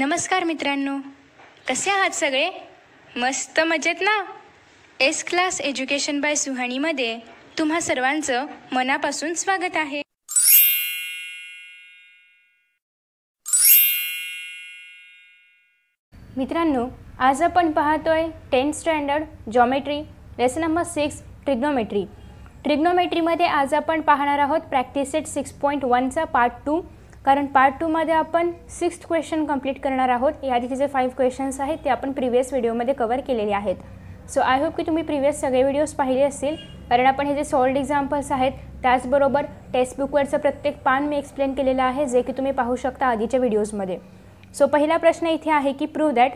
नमस्कार मित्रांनो कसे आहात सगळे मस्त मजेत ना एस क्लास एज्युकेशन बाय सुहाणीमध्ये तुम्हा सर्वांचं मनापासून स्वागत आहे मित्रांनो आज आपण पाहतोय tenth standard geometry lesson number six trigonometry ट्रिग्नोमेट्रीमध्ये आज आपण पाहणार आहोत प्रॅक्टिस सेट सिक्स पॉईंट वनचा पार्ट टू कारण पार्ट टूमध्ये आपण सिक्स्थ क्वेश्चन कंप्लीट करणार आहोत याआधीचे जे फाईव्ह क्वेश्चन्स आहेत ते आपण प्रिव्हियस व्हिडिओमध्ये कवर केलेले आहेत सो आय होप की तुम्ही प्रिव्हियस सगळे व्हिडिओज पाहिले असतील कारण आपण हे जे सॉल्ड एक्झाम्पल्स आहेत त्याचबरोबर टेक्स्टबुकवरचं प्रत्येक पान मी एक्सप्लेन केलेलं आहे जे की तुम्ही पाहू शकता आधीच्या व्हिडिओजमध्ये सो पहिला प्रश्न इथे आहे की प्रूव्ह दॅट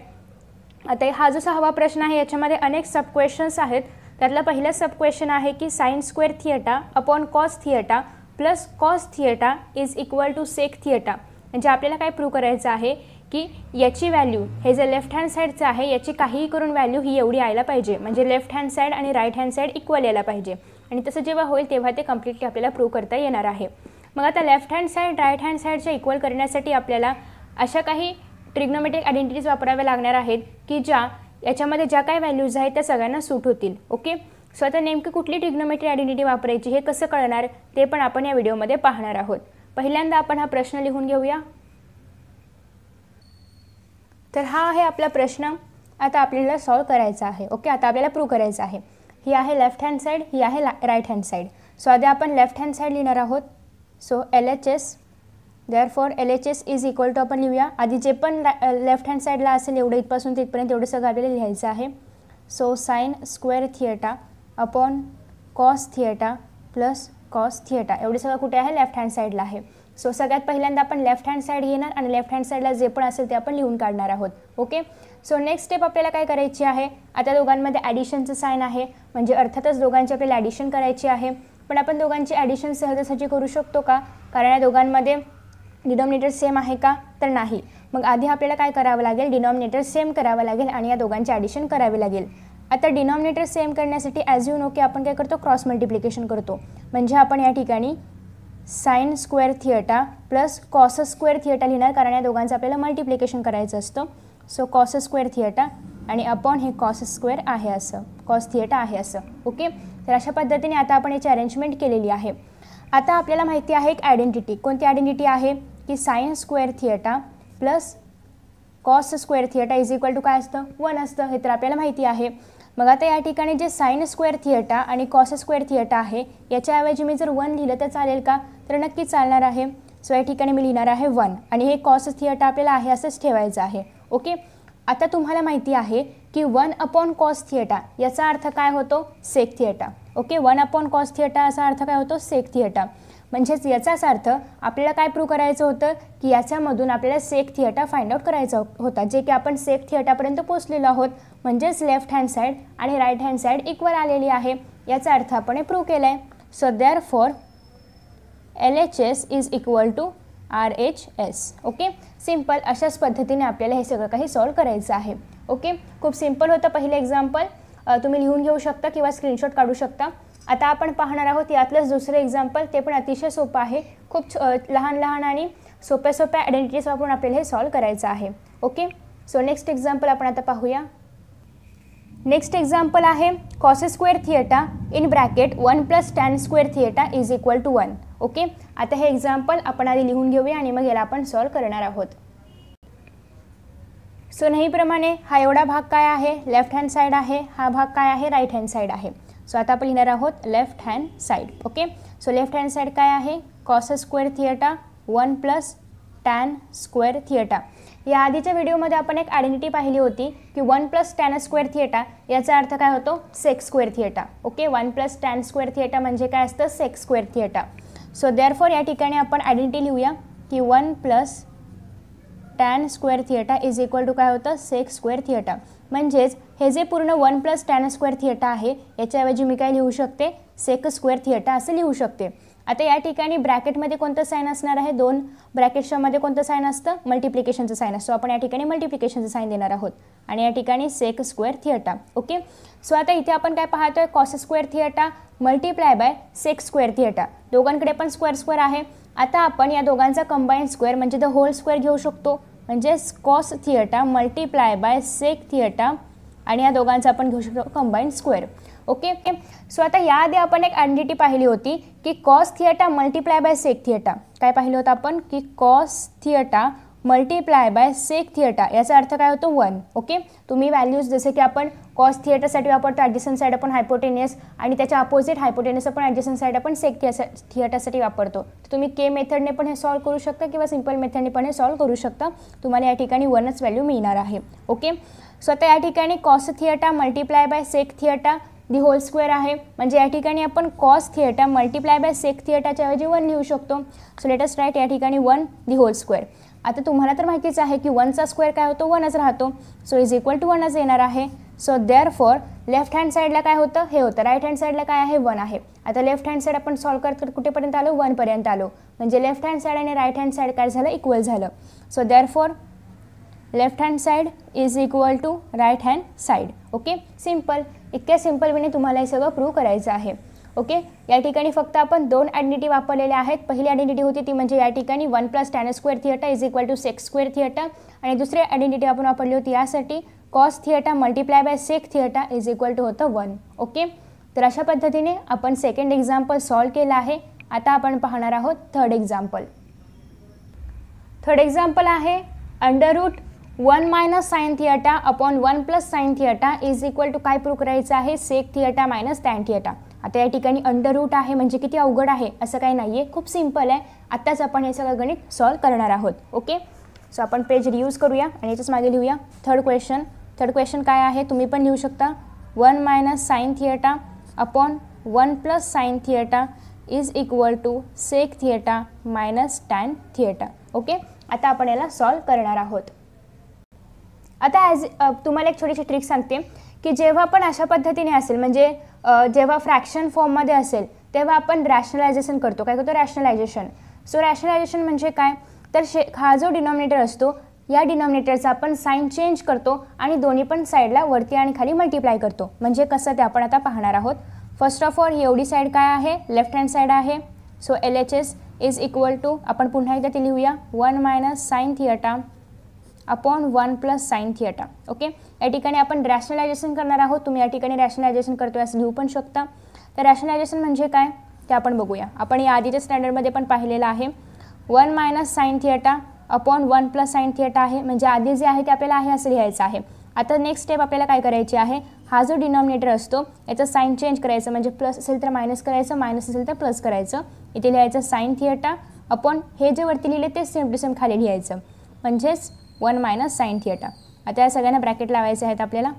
आता हा जो सहावा प्रश्न आहे याच्यामध्ये अनेक सब क्वेश्चन्स आहेत त्यातला पहिला सब क्वेश्चन आहे की sines square theta upon cos theta plus cos theta is equal to sec theta म्हणजे आपल्याला काय प्रूव्ह करायचं आहे की याची व्हॅल्यू हे जे लेफ्ट हँड साईडचं आहे याची काहीही करून व्हॅल्यू ही एवढी यायला पाहिजे म्हणजे लेफ्ट हँड साईड आणि राईट हँड साईड इक्वल यायला पाहिजे आणि तसं जेव्हा होईल तेव्हा ते कम्प्लिटली आपल्याला प्रूव्ह करता येणार आहे मग आता left hand side right hand साईडच्या इक्वल करण्यासाठी आपल्याला अशा काही ट्रिग्नोमेटिक आयडेंटिटीज वापराव्या लागणार आहेत की ज्या याच्यामध्ये ज्या काही व्हॅल्यूज आहेत त्या सगळ्यांना सूट होतील ओके सो आता नेमकी कुठली टिग्नोमेट्री आयडेंटिटी वापरायची हे कसं कळणार ते पण आपण या व्हिडिओमध्ये पाहणार आहोत पहिल्यांदा आपण हा प्रश्न लिहून घेऊया तर हा आहे आपला प्रश्न आता आपल्याला सॉल्व करायचा आहे ओके आता आपल्याला प्रूव्ह करायचं आहे ही आहे लेफ्ट हँड साईड ही आहे राईट हँड साईड सो आधी आपण लेफ्ट हँड साईड लिहिणार आहोत so L H S therefore L H S is equal to आपण लिहूया आधी जे पण लेफ्ट हँड साईडला असेल एवढं इथपासून तिथपर्यंत एवढं सगळं आपल्याला लिहायचं आहे so sine square theta upon cos theta plus cos theta एवढी सगळं कुठे आहे लेफ्ट हँड साईडला आहे सो सगळ्यात पहिल्यांदा आपण लेफ्ट हँड साईड घेणार आणि लेफ्ट हँड साईडला जे पण असेल ते आपण लिहून काढणार आहोत ओके सो नेक्स्ट स्टेप आपल्याला काय करायची आहे आता दोघांमध्ये ॲडिशनचं साईन आहे म्हणजे अर्थातच दोघांची आपल्याला ॲडिशन करायची आहे पण आपण दोघांची ॲडिशन सहजासहजी करू शकतो का कारण या दोघांमध्ये डिनॉमिनेटर सेम आहे का तर नाही मग आधी आपल्याला काय करावं लागेल डिनॉमिनेटर सेम करावं लागेल आणि या दोघांची ॲडिशन करावी लागेल आता डिनॉमिनेटर सेम करण्यासाठी ॲज यू नो की आपण काय करतो क्रॉस मल्टिप्लिकेशन करतो म्हणजे आपण या ठिकाणी sine square theta plus cos square theta लिहिणार कारण या दोघांचं आपल्याला मल्टिप्लिकेशन करायचं असतं सो कॉस स्क्वेअर थिएटा आणि अपॉन हे कॉस स्क्वेअर आहे असं कॉस थिएटा आहे असं ओके तर अशा पद्धतीने आता आपण याची अरेंजमेंट केलेली आहे आता आपल्याला माहिती आहे एक आयडेंटिटी कोणती आयडेंटिटी आहे की sines square theta plus cos square theta is equal to काय असतं वन असतं हे तर आपल्याला माहिती आहे मग आता या ठिकाणी जे साईन स्क्वेअर थिएटा आणि कॉस स्क्वेअर थिएटा आहे याच्याऐवजी मी जर वन लिहिलं तर चालेल का तर नक्की चालणार आहे सो या ठिकाणी मी लिहिणार आहे वन आणि हे कॉस थिएटा आपल्याला आहे असंच ठेवायचं आहे ओके आता तुम्हाला माहिती आहे की वन अपॉन कॉस थिएटा याचा अर्थ काय होतो sec theta okay one upon cos theta असा अर्थ काय होतो सेक थिएटा म्हणजेच याचाच अर्थ आपल्याला काय प्रूव्ह करायचं होतं की याच्यामधून आपल्याला सेक थिएटा फाइंड आउट करायचा होता जे की आपण सेक थिएटापर्यंत पोचलेलो आहोत म्हणजेच लेफ्ट हँड साईड आणि राईट हँड साईड इक्वल आलेली आहे याचा अर्थ आपण हे प्रूव्ह केला आहे so therefore L H S is equal to R H S okay simple अशाच पद्धतीने आपल्याला हे सगळं काही सॉल्व करायचं आहे ओके खूप सिम्पल होतं पहिलं एक्झाम्पल तुम्ही लिहून घेऊ शकता किंवा स्क्रीनशॉट काढू शकता आता आपण पाहणार आहोत यातलंच दुसरं एक्झाम्पल ते पण अतिशय सोपं आहे खूप लहान लहान आणि सोप्या सोप्या आयडेंटिटीज वापरून आपल्याला हे सॉल्व करायचं आहे ओके सो नेक्स्ट एक्झाम्पल आपण आता पाहूया नेक्स्ट एक्झाम्पल आहे cos square theta in bracket one plus tan square theta is equal to one okay आता हे एक्झाम्पल आपण आधी लिहून घेऊया आणि मग याला आपण सॉल्व करणार आहोत सो नेहमीप्रमाणे हा एवढा भाग काय आहे लेफ्ट हँड साईड आहे हा भाग काय आहे राईट हँड साईड आहे सो आता आपण लिहिणार आहोत left hand side okay so left hand side काय आहे cos square theta one plus tan square theta या आधीच्या व्हिडिओमध्ये आपण एक आयडेंटिटी पाहिली होती की one plus tan square theta याचा अर्थ काय होतो secs square theta okay one plus tan square theta म्हणजे काय असतं secs square theta so therefore या ठिकाणी आपण आयडेंटिटी लिहूया की one plus tan square theta is equal to काय होतं सेक्स स्क्वेअर थिएटा म्हणजेच हे जे पूर्ण one plus tan square theta आहे याच्याऐवजी मी काय लिहू शकते सेक्स स्क्वेअर थिएटा असं लिहू शकते आता या ठिकाणी ब्रॅकेटमध्ये कोणतं साईन असणार आहे दोन ब्रॅकेटच्या मध्ये कोणतं साईन असतं मल्टिप्लिकेशनचं साईन असतो आपण या ठिकाणी मल्टिप्लिकेशनचं साईन देणार आहोत आणि या ठिकाणी sec square theta okay so आता इथे आपण काय पाहतोय cos square theta multiply by sec square theta दोघांकडे पण स्क्वेअर स्क्वेअर आहे आता आपण या दोघांचा कंबाईन स्क्वेअर म्हणजे द होल स्क्वेअर घेऊ शकतो म्हणजे cos theta multiply by sec theta आणि या दोघांचा आपण घेऊ शकतो combine square okay okay so आता याआधी आपण एक आयडेंटिटी पाहिली होती की cos theta multiply by sec थिएटा काय पाहिलं होतं आपण की cos theta multiply by sec theta याचा अर्थ काय होतो वन ओके तुम्ही व्हॅल्यूज जसे की आपण कॉस थिएटरसाठी वापरतो ॲडजस्टन साईड आपण हायपोटेनियस आणि त्याच्या अपोजिट हायपोटेनियस आपण ॲडजस्टन साईड आपण सेक थिएस थिएटरसाठी वापरतो तर तुम्ही के मेथडने पण हे सॉल्व करू शकता किंवा सिम्पल मेथडने पण हे सॉल्व करू शकता तुम्हाला या ठिकाणी वनच व्हॅल्यू मिळणार आहे ओके सो आता या ठिकाणी cos theta multiply by sec theta the whole square आहे म्हणजे या ठिकाणी आपण cos theta multiply by sec थिएटाच्या ऐवजी वन लिहू शकतो सो लेटस्ट राईट या ठिकाणी वन दी होल स्क्वेअर आता तुम्हाला तर माहितीच आहे की वनचा स्क्वेअर काय होतो वनच राहतो सो इज इक्वल टू वनच येणार आहे so therefore left hand साईडला काय होतं हे होतं राईट हँड साईडला काय आहे वन आहे आता लेफ्ट हँड साईड आपण सॉल्व करत कुठेपर्यंत आलो वनपर्यंत आलो म्हणजे लेफ्ट हँड साईड आणि राईट हँड साईड काय झालं इक्वल झालं so therefore left hand side is equal to right hand side okay simple इतक्या सिम्पल विने तुम्हाला हे सगळं प्रूव्ह करायचं आहे ओके या ठिकाणी फक्त आपण दोन आयडेंटिटी वापरलेल्या आहेत पहिली आयडेंटिटी होती ती म्हणजे या ठिकाणी one plus tan square theta is equal to sex square theta आणि दुसरी आयडेंटिटी आपण वापरली होती यासाठी cos theta multiply by sec theta is equal to होतं वन ओके तर अशा पद्धतीने आपण सेकंड एक्झाम्पल सॉल्व केलं आहे आता आपण पाहणार आहोत थर्ड एक्झाम्पल थर्ड एक्झाम्पल आहे under root one minus sine theta upon one plus sine theta is equal to काय प्रूव्ह करायचं आहे सेक थिएटा मायनस टॅन थिएटा आता या ठिकाणी अंडर रूट आहे म्हणजे किती अवघड आहे असं काही नाही आहे खूप सिम्पल आहे आत्ताच आपण हे सगळं गणित सॉल्व करणार आहोत ओके सो आपण पेज रियूज करूया आणि याच्याच मागे लिहूया थर्ड क्वेश्चन थर्ड क्वेश्चन काय आहे तुम्ही पण लिहू शकता one minus sine theta upon one plus sine theta is equal to sec theta minus tan theta okay आता आपण याला सॉल्व करणार आहोत आता ॲज तुम्हाला एक छोटीशी ट्रिक सांगते की जेव्हा पण अशा पद्धतीने असेल म्हणजे जेव्हा फ्रॅक्शन फॉर्ममध्ये असेल तेव्हा आपण रॅशनलायझेशन करतो काय करतो रॅशनलायझेशन सो रॅशनलायझेशन म्हणजे काय तर शे हा जो डिनॉमिनेटर असतो या डिनॉमिनेटरचा आपण साईन चेंज करतो आणि दोन्ही पण साईडला वरती आणि खाली मल्टिप्लाय करतो म्हणजे कसं ते आपण आता पाहणार आहोत फर्स्ट ऑफ ऑल ही एवढी साईड काय आहे लेफ्ट हँड साईड आहे so L H S is equal to आपण पुन्हा एकदा ते लिहूया one minus sine theta upon one plus sine theta okay या ठिकाणी आपण रॅशनलायझेशन करणार आहोत तुम्ही या ठिकाणी रॅशनलायझेशन करतो असं लिहू पण शकता तर रॅशनलायझेशन म्हणजे काय ते आपण बघूया आपण या आधीच्या स्टँडर्डमध्ये पण पाहिलेलं आहे one minus sine theta upon one plus sine theta आहे म्हणजे आधी जे आहे ते आपल्याला आहे असं लिहायचं आहे आता नेक्स्ट स्टेप आपल्याला काय करायची आहे हा जो डिनॉमिनेटर असतो याचा साईन चेंज करायचं म्हणजे प्लस असेल तर मायनस करायचं मायनस असेल तर प्लस करायचं इथे लिहायचं साईन थिएटा अपॉन हे जे वरती लिहिले ते सेम टू सेम खाली लिहायचं म्हणजेच वन मायनस साईन थिएटा आता या सगळ्यांना ब्रॅकेट लावायचे आहेत आपल्याला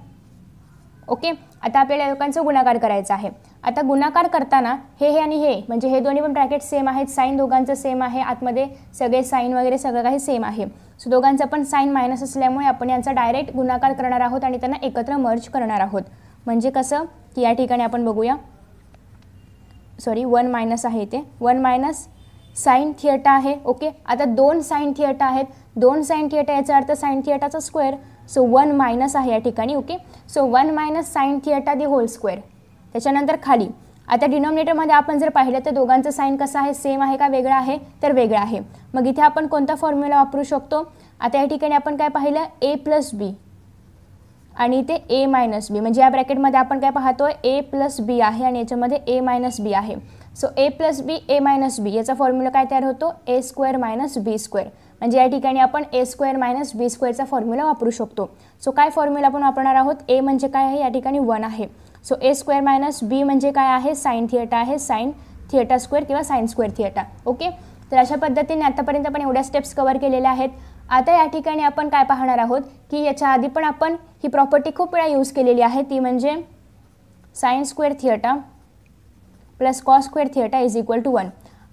ओके आता आपल्याला लोकांचा गुणाकार करायचं आहे आता गुणाकार करताना हे हे आणि हे म्हणजे हे दोन्ही पण ब्रॅकेट सेम आहेत साईन दोघांचं सेम आहे आतमध्ये सगळे साईन वगैरे सगळं काही सेम आहे सो दोघांचं पण साईन मायनस असल्यामुळे आपण यांचा डायरेक्ट गुणाकार करणार आहोत आणि त्यांना एकत्र मर्ज करणार आहोत म्हणजे कसं की या ठिकाणी आपण बघूया सॉरी वन मायनस आहे ते वन मायनस साईन थिएटा आहे ओके आता दोन साईन थिएटा आहेत दोन साइन थिएटा याचा अर्थ साईन थिएटाचा स्क्वेअर सो वन मायनस आहे या ठिकाणी okay so one minus sine theta the whole square त्याच्यानंतर खाली आता डिनॉमिनेटरमध्ये आपण जर पाहिलं तर दोघांचं साईन कसं आहे सेम आहे का वेगळं आहे तर वेगळं आहे मग इथे आपण कोणता फॉर्म्युला वापरू शकतो आता या ठिकाणी आपण काय पाहिलं ए प्लस बी आणि इथे ए मायनस बी म्हणजे या ब्रॅकेटमध्ये आपण काय पाहतो ए प्लस बी आहे आणि याच्यामध्ये ए मायनस बी आहे so A plus B A minus B याचा फॉर्म्युला काय तयार होतो A square minus B square म्हणजे या ठिकाणी आपण ए स्क्वेअर मायनस बी स्क्वेअरचा फॉर्म्युला वापरू शकतो सो काय फॉर्म्युला आपण वापरणार आहोत ए म्हणजे काय आहे या ठिकाणी वन आहे so A square minus B म्हणजे काय आहे साईन थिएटा आहे साईन थिएटा स्क्वेअर किंवा साईन स्क्वेअर थिएटा ओके तर अशा पद्धतीने आतापर्यंत आपण एवढ्या स्टेप्स कवर केलेल्या आहेत आता या ठिकाणी आपण काय पाहणार आहोत की याच्या आधी पण आपण ही प्रॉपर्टी खूप वेळा यूज केलेली आहे ती म्हणजे sines square theta plus cos square theta is equal to one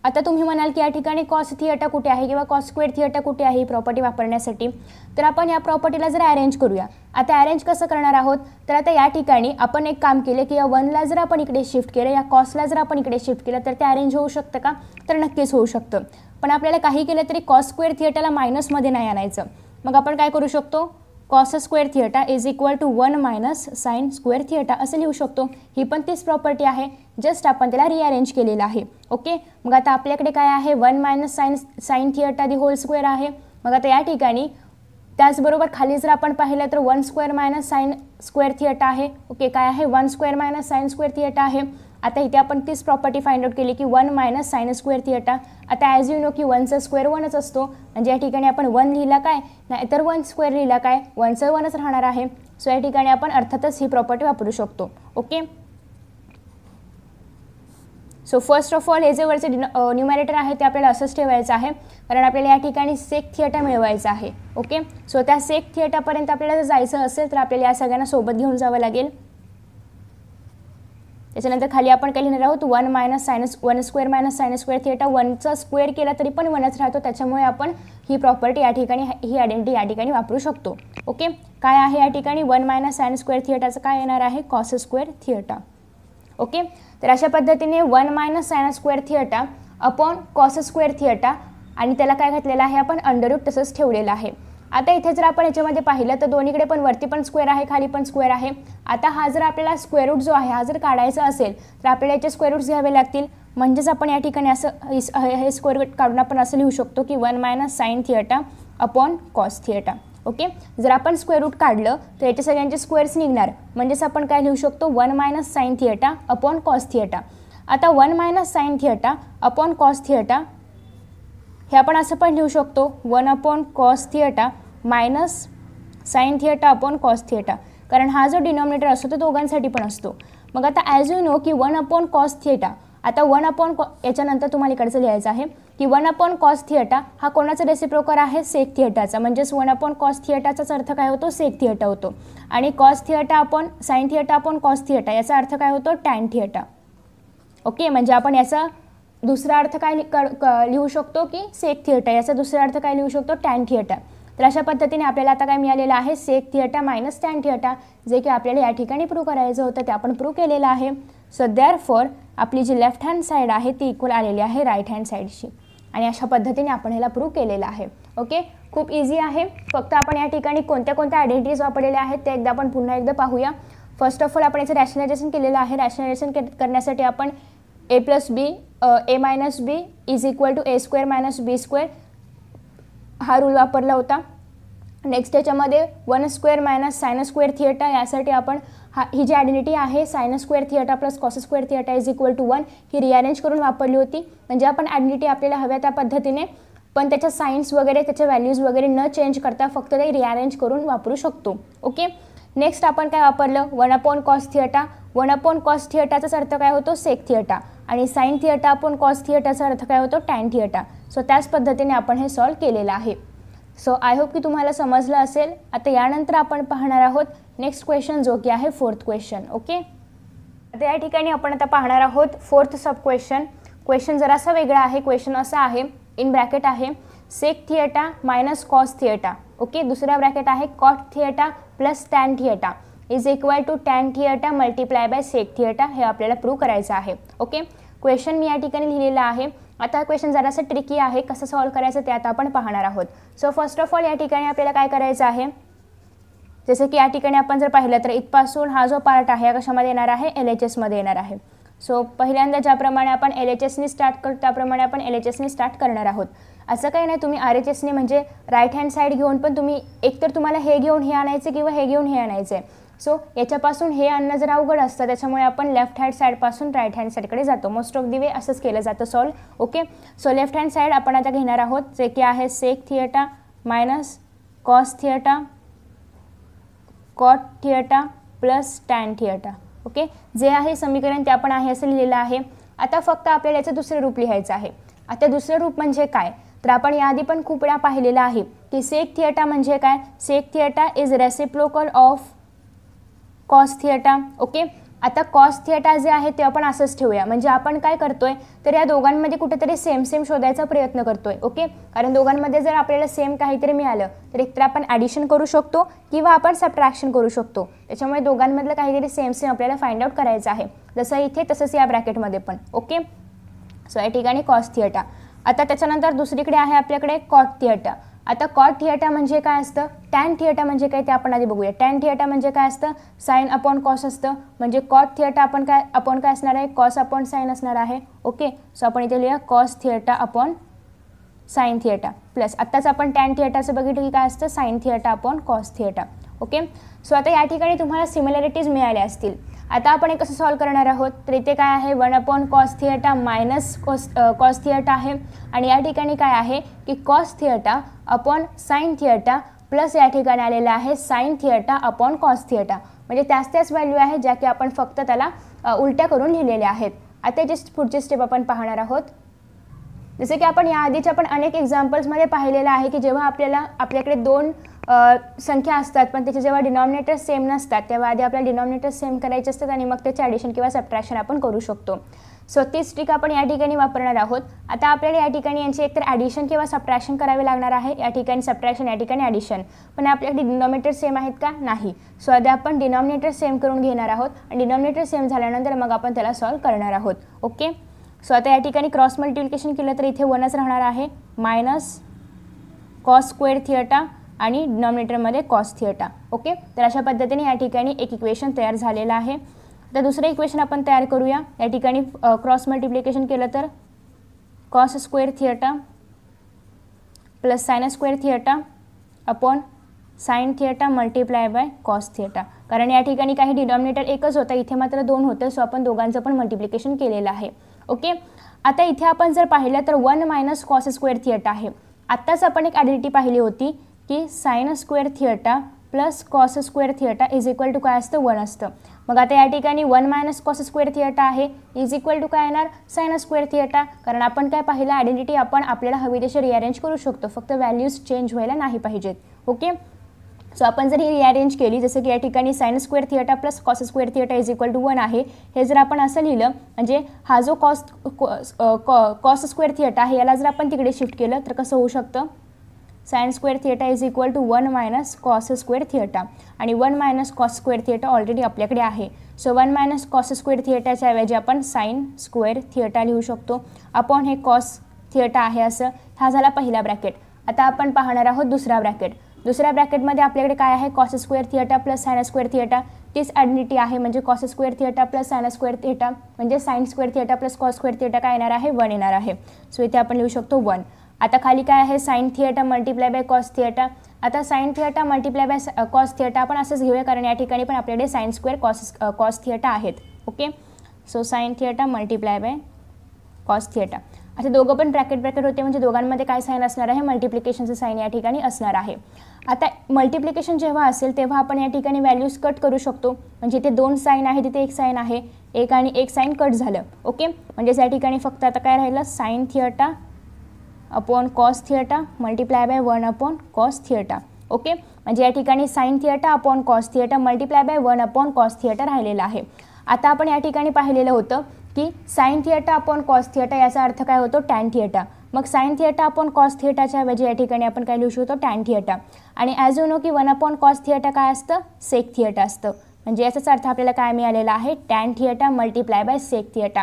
आता तुम्ही म्हणाल की या ठिकाणी कॉस थिएटर कुठे आहे किंवा कॉस स्क्वेअर थिएटर कुठे आहे ही प्रॉपर्टी वापरण्यासाठी तर आपण या प्रॉपर्टीला जर अरेंज करूया आता अरेंज कसं करणार आहोत तर आता या ठिकाणी आपण एक काम केलं की या वनला जर आपण इकडे शिफ्ट केलं या कॉस्टला जर आपण इकडे शिफ्ट केलं तर ते अरेंज होऊ शकतं का तर नक्कीच होऊ शकतं पण आपल्याला काही केलं तरी कॉस स्क्वेअर थिएटरला मायनसमध्ये नाही आणायचं मग आपण काय करू शकतो cos square theta is equal to one minus sine square theta असं लिहू शकतो ही पण तीच प्रॉपर्टी आहे जस्ट आपण त्याला रिअरेंज केलेलं आहे ओके मग आता आपल्याकडे काय आहे one minus sine sine theta the whole square आहे मग आता या ठिकाणी त्याचबरोबर खाली जर आपण पाहिलं तर one square minus sine square theta आहे ओके काय आहे one square minus sine square theta आहे आता इथे आपण तीच प्रॉपर्टी फाइंड आउट केली की one minus sine square theta आता ॲज यू नो की वनचा स्क्वेअर वनच असतो म्हणजे या ठिकाणी आपण वन लिहिला काय नाही तर वन स्क्वेअर लिहिला काय वनचं वनच राहणार आहे सो या ठिकाणी आपण अर्थातच ही प्रॉपर्टी वापरू शकतो okay so first of all हे जे वरचे न्युमॅरेटर आहे ते आपल्याला असंच ठेवायचं आहे कारण आपल्याला या ठिकाणी सेक थिएटर मिळवायचं आहे ओके सो त्या सेक थिएटरपर्यंत आपल्याला जायचं असेल तर आपल्याला या सगळ्यांना सोबत घेऊन जावं लागेल त्याच्यानंतर खाली आपण काय लिहिणार आहोत one minus sinus one square minus sinus square theta वनचा स्क्वेअर केला तरी पण वनच राहतो त्याच्यामुळे आपण ही प्रॉपर्टी या ठिकाणी ही आयडेंटिटी या ठिकाणी वापरू शकतो ओके काय आहे या ठिकाणी वन मायनस सायन्स स्क्वेअर थिएटाचं काय येणार आहे कॉस स्क्वेअर थिएटा ओके तर अशा पद्धतीने one minus sinus square theta upon cos square theta आणि त्याला काय घातलेलं आहे आपण अंडरूट तसंच ठेवलेलं आहे आता इथे जर आपण याच्यामध्ये पाहिलं तर दोन्हीकडे पण वरती पण स्क्वेअर आहे खाली पण स्क्वेअर आहे आता हा जर आपल्याला स्क्वेअर रूट जो आहे हा जर काढायचा असेल तर आपल्याला याचे स्क्वेअर रूट्स घ्यावे लागतील म्हणजेच आपण या ठिकाणी असं हे स्क्वेअर रूट काढून आपण असं लिहू शकतो की one minus sine theta upon cos theta okay जर आपण स्क्वेअर रूट काढलं तर याच्या सगळ्यांचे स्क्वेअर्स निघणार म्हणजेच आपण काय लिहू शकतो one minus sine theta upon cos theta आता one minus sine theta upon cos theta हे आपण असं पण लिहू शकतो one upon cos theta minus sine theta upon cos theta कारण हा जो डिनॉमिनेटर असतो तो दोघांसाठी पण असतो मग आता ॲज यू नो की वन अपॉन कॉस थिएटा आता वन अपॉन कॉ याच्यानंतर तुम्हाला इकडचं लिहायचं आहे की वन अपॉन कॉस थिएटा हा कोणाचा रेसिप्रोकर आहे सेक थिएटाचा म्हणजेच वन अपॉन कॉस थिएटाचाच अर्थ काय होतो सेक थिएटा होतो आणि cos theta upon sine theta upon cos theta याचा अर्थ काय होतो टॅन थिएटा ओके म्हणजे आपण याचा दुसरा अर्थ काय लिहू शकतो की सेक थिएटा याचा दुसरा अर्थ काय लिहू शकतो टॅन थिएटा तर अशा पद्धतीने आपल्याला आता काय मिळालेलं आहे सेक थिएटा मायनस टॅन थिएटा जे की आपल्याला या ठिकाणी प्रूव्ह करायचं होतं ते आपण प्रूव्ह केलेलं आहे सो देअर फॉर आपली जी लेफ्ट हँड साईड आहे ती इक्वल आलेली आहे राईट हँड साईडशी आणि अशा पद्धतीने आपण ह्याला प्रूव्ह केलेलं आहे ओके खूप इझी आहे फक्त आपण या ठिकाणी कोणत्या कोणत्या आयडेंटिटीज वापरलेल्या आहेत ते एकदा आपण पुन्हा एकदा पाहूया फर्स्ट ऑफ ऑल आपण याचं रॅशनायझेशन केलेलं आहे रॅशनलायझेशन करण्यासाठी आपण A plus B A minus B is equal to A square minus B square हा रूल वापरला होता नेक्स्ट याच्यामध्ये one square minus sinus square theta यासाठी आपण हा ही जी आयडेंटिटी आहे sinus square theta plus cos square theta is equal to one ही रिअरेंज करून वापरली होती म्हणजे आपण आयडेंटिटी आपल्याला हव्या त्या पद्धतीने पण त्याच्या सायन्स वगैरे त्याच्या व्हॅल्यूज वगैरे न चेंज करता फक्त ते रिअरेंज करून वापरू शकतो ओके नेक्स्ट आपण काय वापरलं one upon cos theta one upon cos थिएटाचाच अर्थ काय होतो सेक थिएटा आणि साईन थिएटा आपण कॉस थिएटाचा अर्थ काय होतो टॅन थिएटा सो त्याच पद्धतीने आपण हे सॉल्व केलेलं आहे सो आय होप की तुम्हाला समजलं असेल आता यानंतर आपण पाहणार आहोत नेक्स्ट क्वेश्चन जो की आहे फोर्थ क्वेश्चन ओके आता या ठिकाणी आपण आता पाहणार आहोत फोर्थ सब क्वेश्चन क्वेश्चन जरासा वेगळा आहे क्वेश्चन असा आहे इन ब्रॅकेट आहे sec theta minus cos theta okay दुसरा ब्रॅकेट आहे cot theta plus tan theta is equal to tan theta multiply by sec theta हे आपल्याला प्रूव्ह करायचं आहे ओके क्वेश्चन मी या ठिकाणी लिहिलेला आहे आता हा क्वेश्चन जरासा ट्रिकी आहे कसं सॉल्व्ह करायचं ते आता आपण पाहणार आहोत सो फर्स्ट ऑफ ऑल या ठिकाणी आपल्याला काय करायचं आहे जसं की या ठिकाणी आपण जर पाहिलं तर इथपासून हा जो पार्ट आहे हा कशामध्ये येणार आहे एल एच एसमध्ये येणार आहे सो पहिल्यांदा ज्याप्रमाणे आपण एल एच एसनी स्टार्ट करू त्याप्रमाणे आपण एल एच एसनी स्टार्ट करणार आहोत असं काही नाही तुम्ही आर एच एसने म्हणजे राईट हँड साईड घेऊन पण तुम्ही एकतर तुम्हाला हे घेऊन हे आणायचं किंवा हे घेऊन हे आणायचं सो याच्यापासून हे अन्न जर अवघड असतं त्याच्यामुळे आपण लेफ्ट हँड साईडपासून राईट हँड साईडकडे जातो मोस्ट ऑफ दी वे असंच केलं जातं solve okay so left hand side आपण आता घेणार आहोत जे की आहे sec theta minus cos theta cot theta plus tan theta okay जे आहे समीकरण ते आपण आहे असं लिहिलेलं आहे आता फक्त आपल्याला याचं दुसरं रूप लिहायचं आहे आता दुसरं रूप म्हणजे काय तर आपण याआधी पण खूप वेळा पाहिलेलं आहे की सेक थिएटा म्हणजे काय sec theta is reciprocal of cos theta okay आता कॉस थिएटा जे आहे ते आपण असंच ठेवूया म्हणजे आपण काय करतोय तर या दोघांमध्ये कुठेतरी सेम सेम शोधायचा प्रयत्न करतोय ओके कारण दोघांमध्ये जर आपल्याला सेम काहीतरी मिळालं तर एकतर आपण ॲडिशन करू शकतो किंवा आपण सबट्रॅक्शन करू शकतो त्याच्यामुळे दोघांमधलं काहीतरी सेम सेम आपल्याला फाइंड आउट करायचं आहे जसं इथे तसंच या ब्रॅकेटमध्ये पण ओके सो या ठिकाणी कॉस थिएटा आता त्याच्यानंतर दुसरीकडे आहे आपल्याकडे कॉट थिएटा आता कॉट थिएटर म्हणजे काय असतं टॅन थिएटर म्हणजे काय ते आपण आधी बघूया टॅन थिएटर म्हणजे काय असतं साईन अपॉन कॉस असतं म्हणजे कॉट थिएटर आपण काय अपॉन काय असणार आहे कॉस अपॉन साईन असणार आहे ओके सो आपण इथे लिहूया cos theta upon sine theta plus आत्ताच आपण टॅन थिएटरचं बघितलं की काय असतं sine theta upon cos theta okay so आता या ठिकाणी तुम्हाला सिमिलॅरिटीज मिळाल्या असतील आता आपण हे कसं सॉल्व करणार आहोत तर इथे काय आहे one upon cos theta minus cos cos theta आहे आणि या ठिकाणी काय आहे की cos theta upon sine theta plus या ठिकाणी आलेलं आहे sine theta upon cos theta म्हणजे त्याच त्याच व्हॅल्यू आहे ज्या की आपण फक्त त्याला उलट्या करून लिहिलेल्या आहेत आता जे पुढची स्टेप आपण पाहणार आहोत जसे की आपण याआधीच्या पण अनेक एक्झाम्पल्समध्ये पाहिलेलं आहे की जेव्हा आपल्याला आपल्याकडे दोन संख्या असतात पण त्याचे जेव्हा डिनॉमिनेटर सेम नसतात तेव्हा आधी आपल्याला डिनॉमिनेटर सेम करायचे असतात आणि मग त्याचे ॲडिशन किंवा सबट्रॅक्शन आपण करू शकतो सो तीच ट्रिक आपण या ठिकाणी वापरणार आहोत आता आपल्याला या ठिकाणी यांची एकतर ॲडिशन किंवा सबट्रॅक्शन करावे लागणार आहे या ठिकाणी सबट्रॅक्शन या ठिकाणी ॲडिशन पण आपल्याकडे डिनॉमिनेटर सेम आहेत का नाही सो आधी आपण डिनॉमिनेटर सेम करून घेणार आहोत आणि डिनॉमिनेटर सेम झाल्यानंतर मग आपण त्याला सॉल्व करणार आहोत ओके सो आता या ठिकाणी क्रॉस मल्टिप्लिकेशन केलं तर इथे वनच राहणार आहे मायनस कॉस स्क्वेअर थिएटा आणि डिनॉमिनेटरमध्ये कॉस थिएटा ओके तर अशा पद्धतीने या ठिकाणी एक इक्वेशन तयार झालेलं आहे तर दुसरं इक्वेशन आपण तयार करूया या ठिकाणी क्रॉस मल्टिप्लिकेशन केलं तर cos square theta plus sine square theta upon sine theta multiply by cos theta कारण या ठिकाणी काही डिनॉमिनेटर एकच होता इथे मात्र दोन होतं सो आपण दोघांचं पण मल्टिप्लिकेशन केलेलं आहे ओके आता इथे आपण जर पाहिलं तर one minus cos square theta आहे आत्ताच आपण एक आयडेंटिटी पाहिली होती की sinus square theta plus cos square theta is equal to काय असतं वन असतं मग आता या ठिकाणी one minus cos square theta आहे इज इक्वल टू काय येणार सायन स्क्वेअर थिएटा कारण आपण काय पाहिलं आयडेंटिटी आपण आपल्याला हवी तशी रिअरेंज करू शकतो फक्त व्हॅल्यूज चेंज व्हायला नाही पाहिजेत ओके सो आपण जर ही रिअरेंज केली जसं की या ठिकाणी sine square theta plus cos square theta is equal to one आहे हे जर आपण असं लिहिलं म्हणजे हा जो कॉस कॉस स्क्वेअर थिएटा आहे याला जर आपण तिकडे शिफ्ट केलं तर कसं होऊ शकतं sines square theta is equal to one minus cos square theta आणि one minus cos square theta already आपल्याकडे आहे so one minus cos square थिएटाच्या ऐवजी आपण साईन स्क्वेअर थिएटा लिहू शकतो अपॉन हे कॉस थिएटा आहे असं हा झाला पहिला ब्रॅकेट आता आपण पाहणार आहोत दुसरा ब्रॅकेट दुसऱ्या ब्रॅकेटमध्ये आपल्याकडे काय आहे cos square theta plus sine square theta तीच आयडेंटिटी आहे म्हणजे cos square theta plus sine square theta म्हणजे sine square theta plus cos square theta काय येणार आहे वन येणार आहे सो इथे आपण लिहू शकतो वन आता खाली काय आहे sine theta multiply by cos theta आता sine theta multiply by cos theta आपण असंच घेऊया कारण या ठिकाणी पण आपल्याकडे sine square cos cos theta आहेत okay so sine theta multiply by cos theta असे दोघं पण ब्रॅकेट ब्रॅकेट होते म्हणजे दोघांमध्ये काय साईन असणार आहे मल्टिप्लिकेशनचं साईन या ठिकाणी असणार आहे आता मल्टिप्लिकेशन जेव्हा असेल तेव्हा आपण या ठिकाणी व्हॅल्यूज कट करू शकतो म्हणजे इथे दोन साईन आहे तिथे एक साईन आहे एक आणि एक साईन कट झालं ओके म्हणजेच या ठिकाणी फक्त आता काय राहिलं sine theta upon cos theta multiply by one upon cos theta okay म्हणजे या ठिकाणी sine theta upon cos theta multiply by one upon cos theta राहिलेला आहे आता आपण या ठिकाणी पाहिलेलं होतं की sine theta upon cos theta याचा अर्थ काय होतो टॅन थिएटा मग साईन थिएटा अपॉन कॉस थिएटाच्या ऐवजी या ठिकाणी आपण काय लिहू शकतो टॅन थिएटा आणि ॲज यू नो की वन अपॉन कॉस थिएटा काय असतं सेक थिएटा असतं म्हणजे याचाच अर्थ आपल्याला काय मिळालेला आहे tan theta multiply by sec theta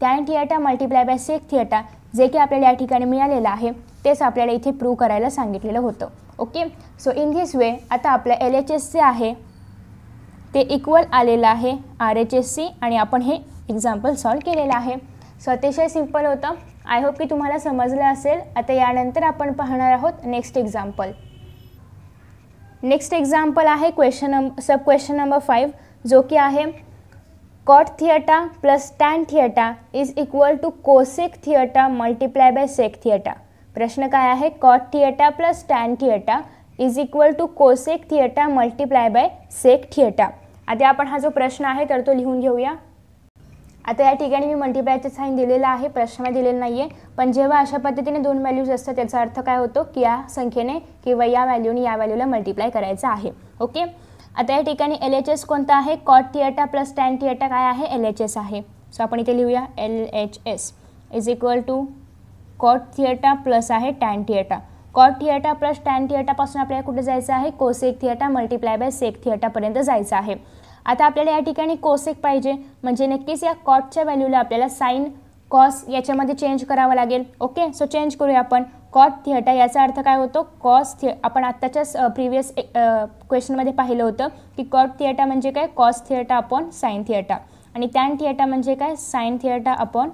tan theta multiply by sec theta जे की आपल्याला या ठिकाणी मिळालेलं आहे तेच आपल्याला इथे प्रूव्ह करायला सांगितलेलं होतं okay so in this way आता आपलं एल एच एस सी आहे ते इक्वल आलेलं आहे आर एच एस सी आणि आपण हे एक्झाम्पल सॉल्व केलेलं आहे सो अतिशय सिम्पल होतं आय होप की तुम्हाला समजलं असेल आता यानंतर आपण पाहणार आहोत नेक्स्ट एक्झाम्पल नेक्स्ट एक्झाम्पल आहे question number sub question number five जो की आहे cot theta plus tan theta is equal to cosec theta multiply by sec theta. प्रश्न काय आहे cot theta plus tan theta is equal to cosec theta multiply by sec theta आता आपण हा जो प्रश्न आहे तर तो लिहून घेऊया आता या ठिकाणी मी मल्टिप्लायचं साईन दिलेला आहे प्रश्नामध्ये दिलेला नाही आहे पण जेव्हा अशा पद्धतीने दोन व्हॅल्यूज असतात त्याचा अर्थ काय होतो की या संख्येने किंवा या व्हॅल्यूने या व्हॅल्यूला मल्टिप्लाय करायचा आहे ओके आता या ठिकाणी एल एच एस कोणता आहे cot theta plus tan theta काय आहे एल एच एस आहे सो आपण इथे लिहूया L H S is equal to cot theta plus आहे tan theta cot theta plus tan थिएटापासून आपल्याला कुठे जायचं आहे cosec theta multiply by sec थिएटापर्यंत जायचं आहे आता आपल्याला या ठिकाणी कोसेक पाहिजे म्हणजे नक्कीच या कॉटच्या व्हॅल्यूला आपल्याला साईन कॉस याच्यामध्ये चेंज करावं लागेल ओके सो चेंज करूया आपण कॉट थिएटा याचा अर्थ काय होतो कॉस थिए आपण आत्ताच्याच प्रिव्हियस क्वेश्चनमध्ये पाहिलं होतं की कॉट थिएटा म्हणजे काय cos theta upon sine theta आणि टॅन थिएटा म्हणजे काय sine theta upon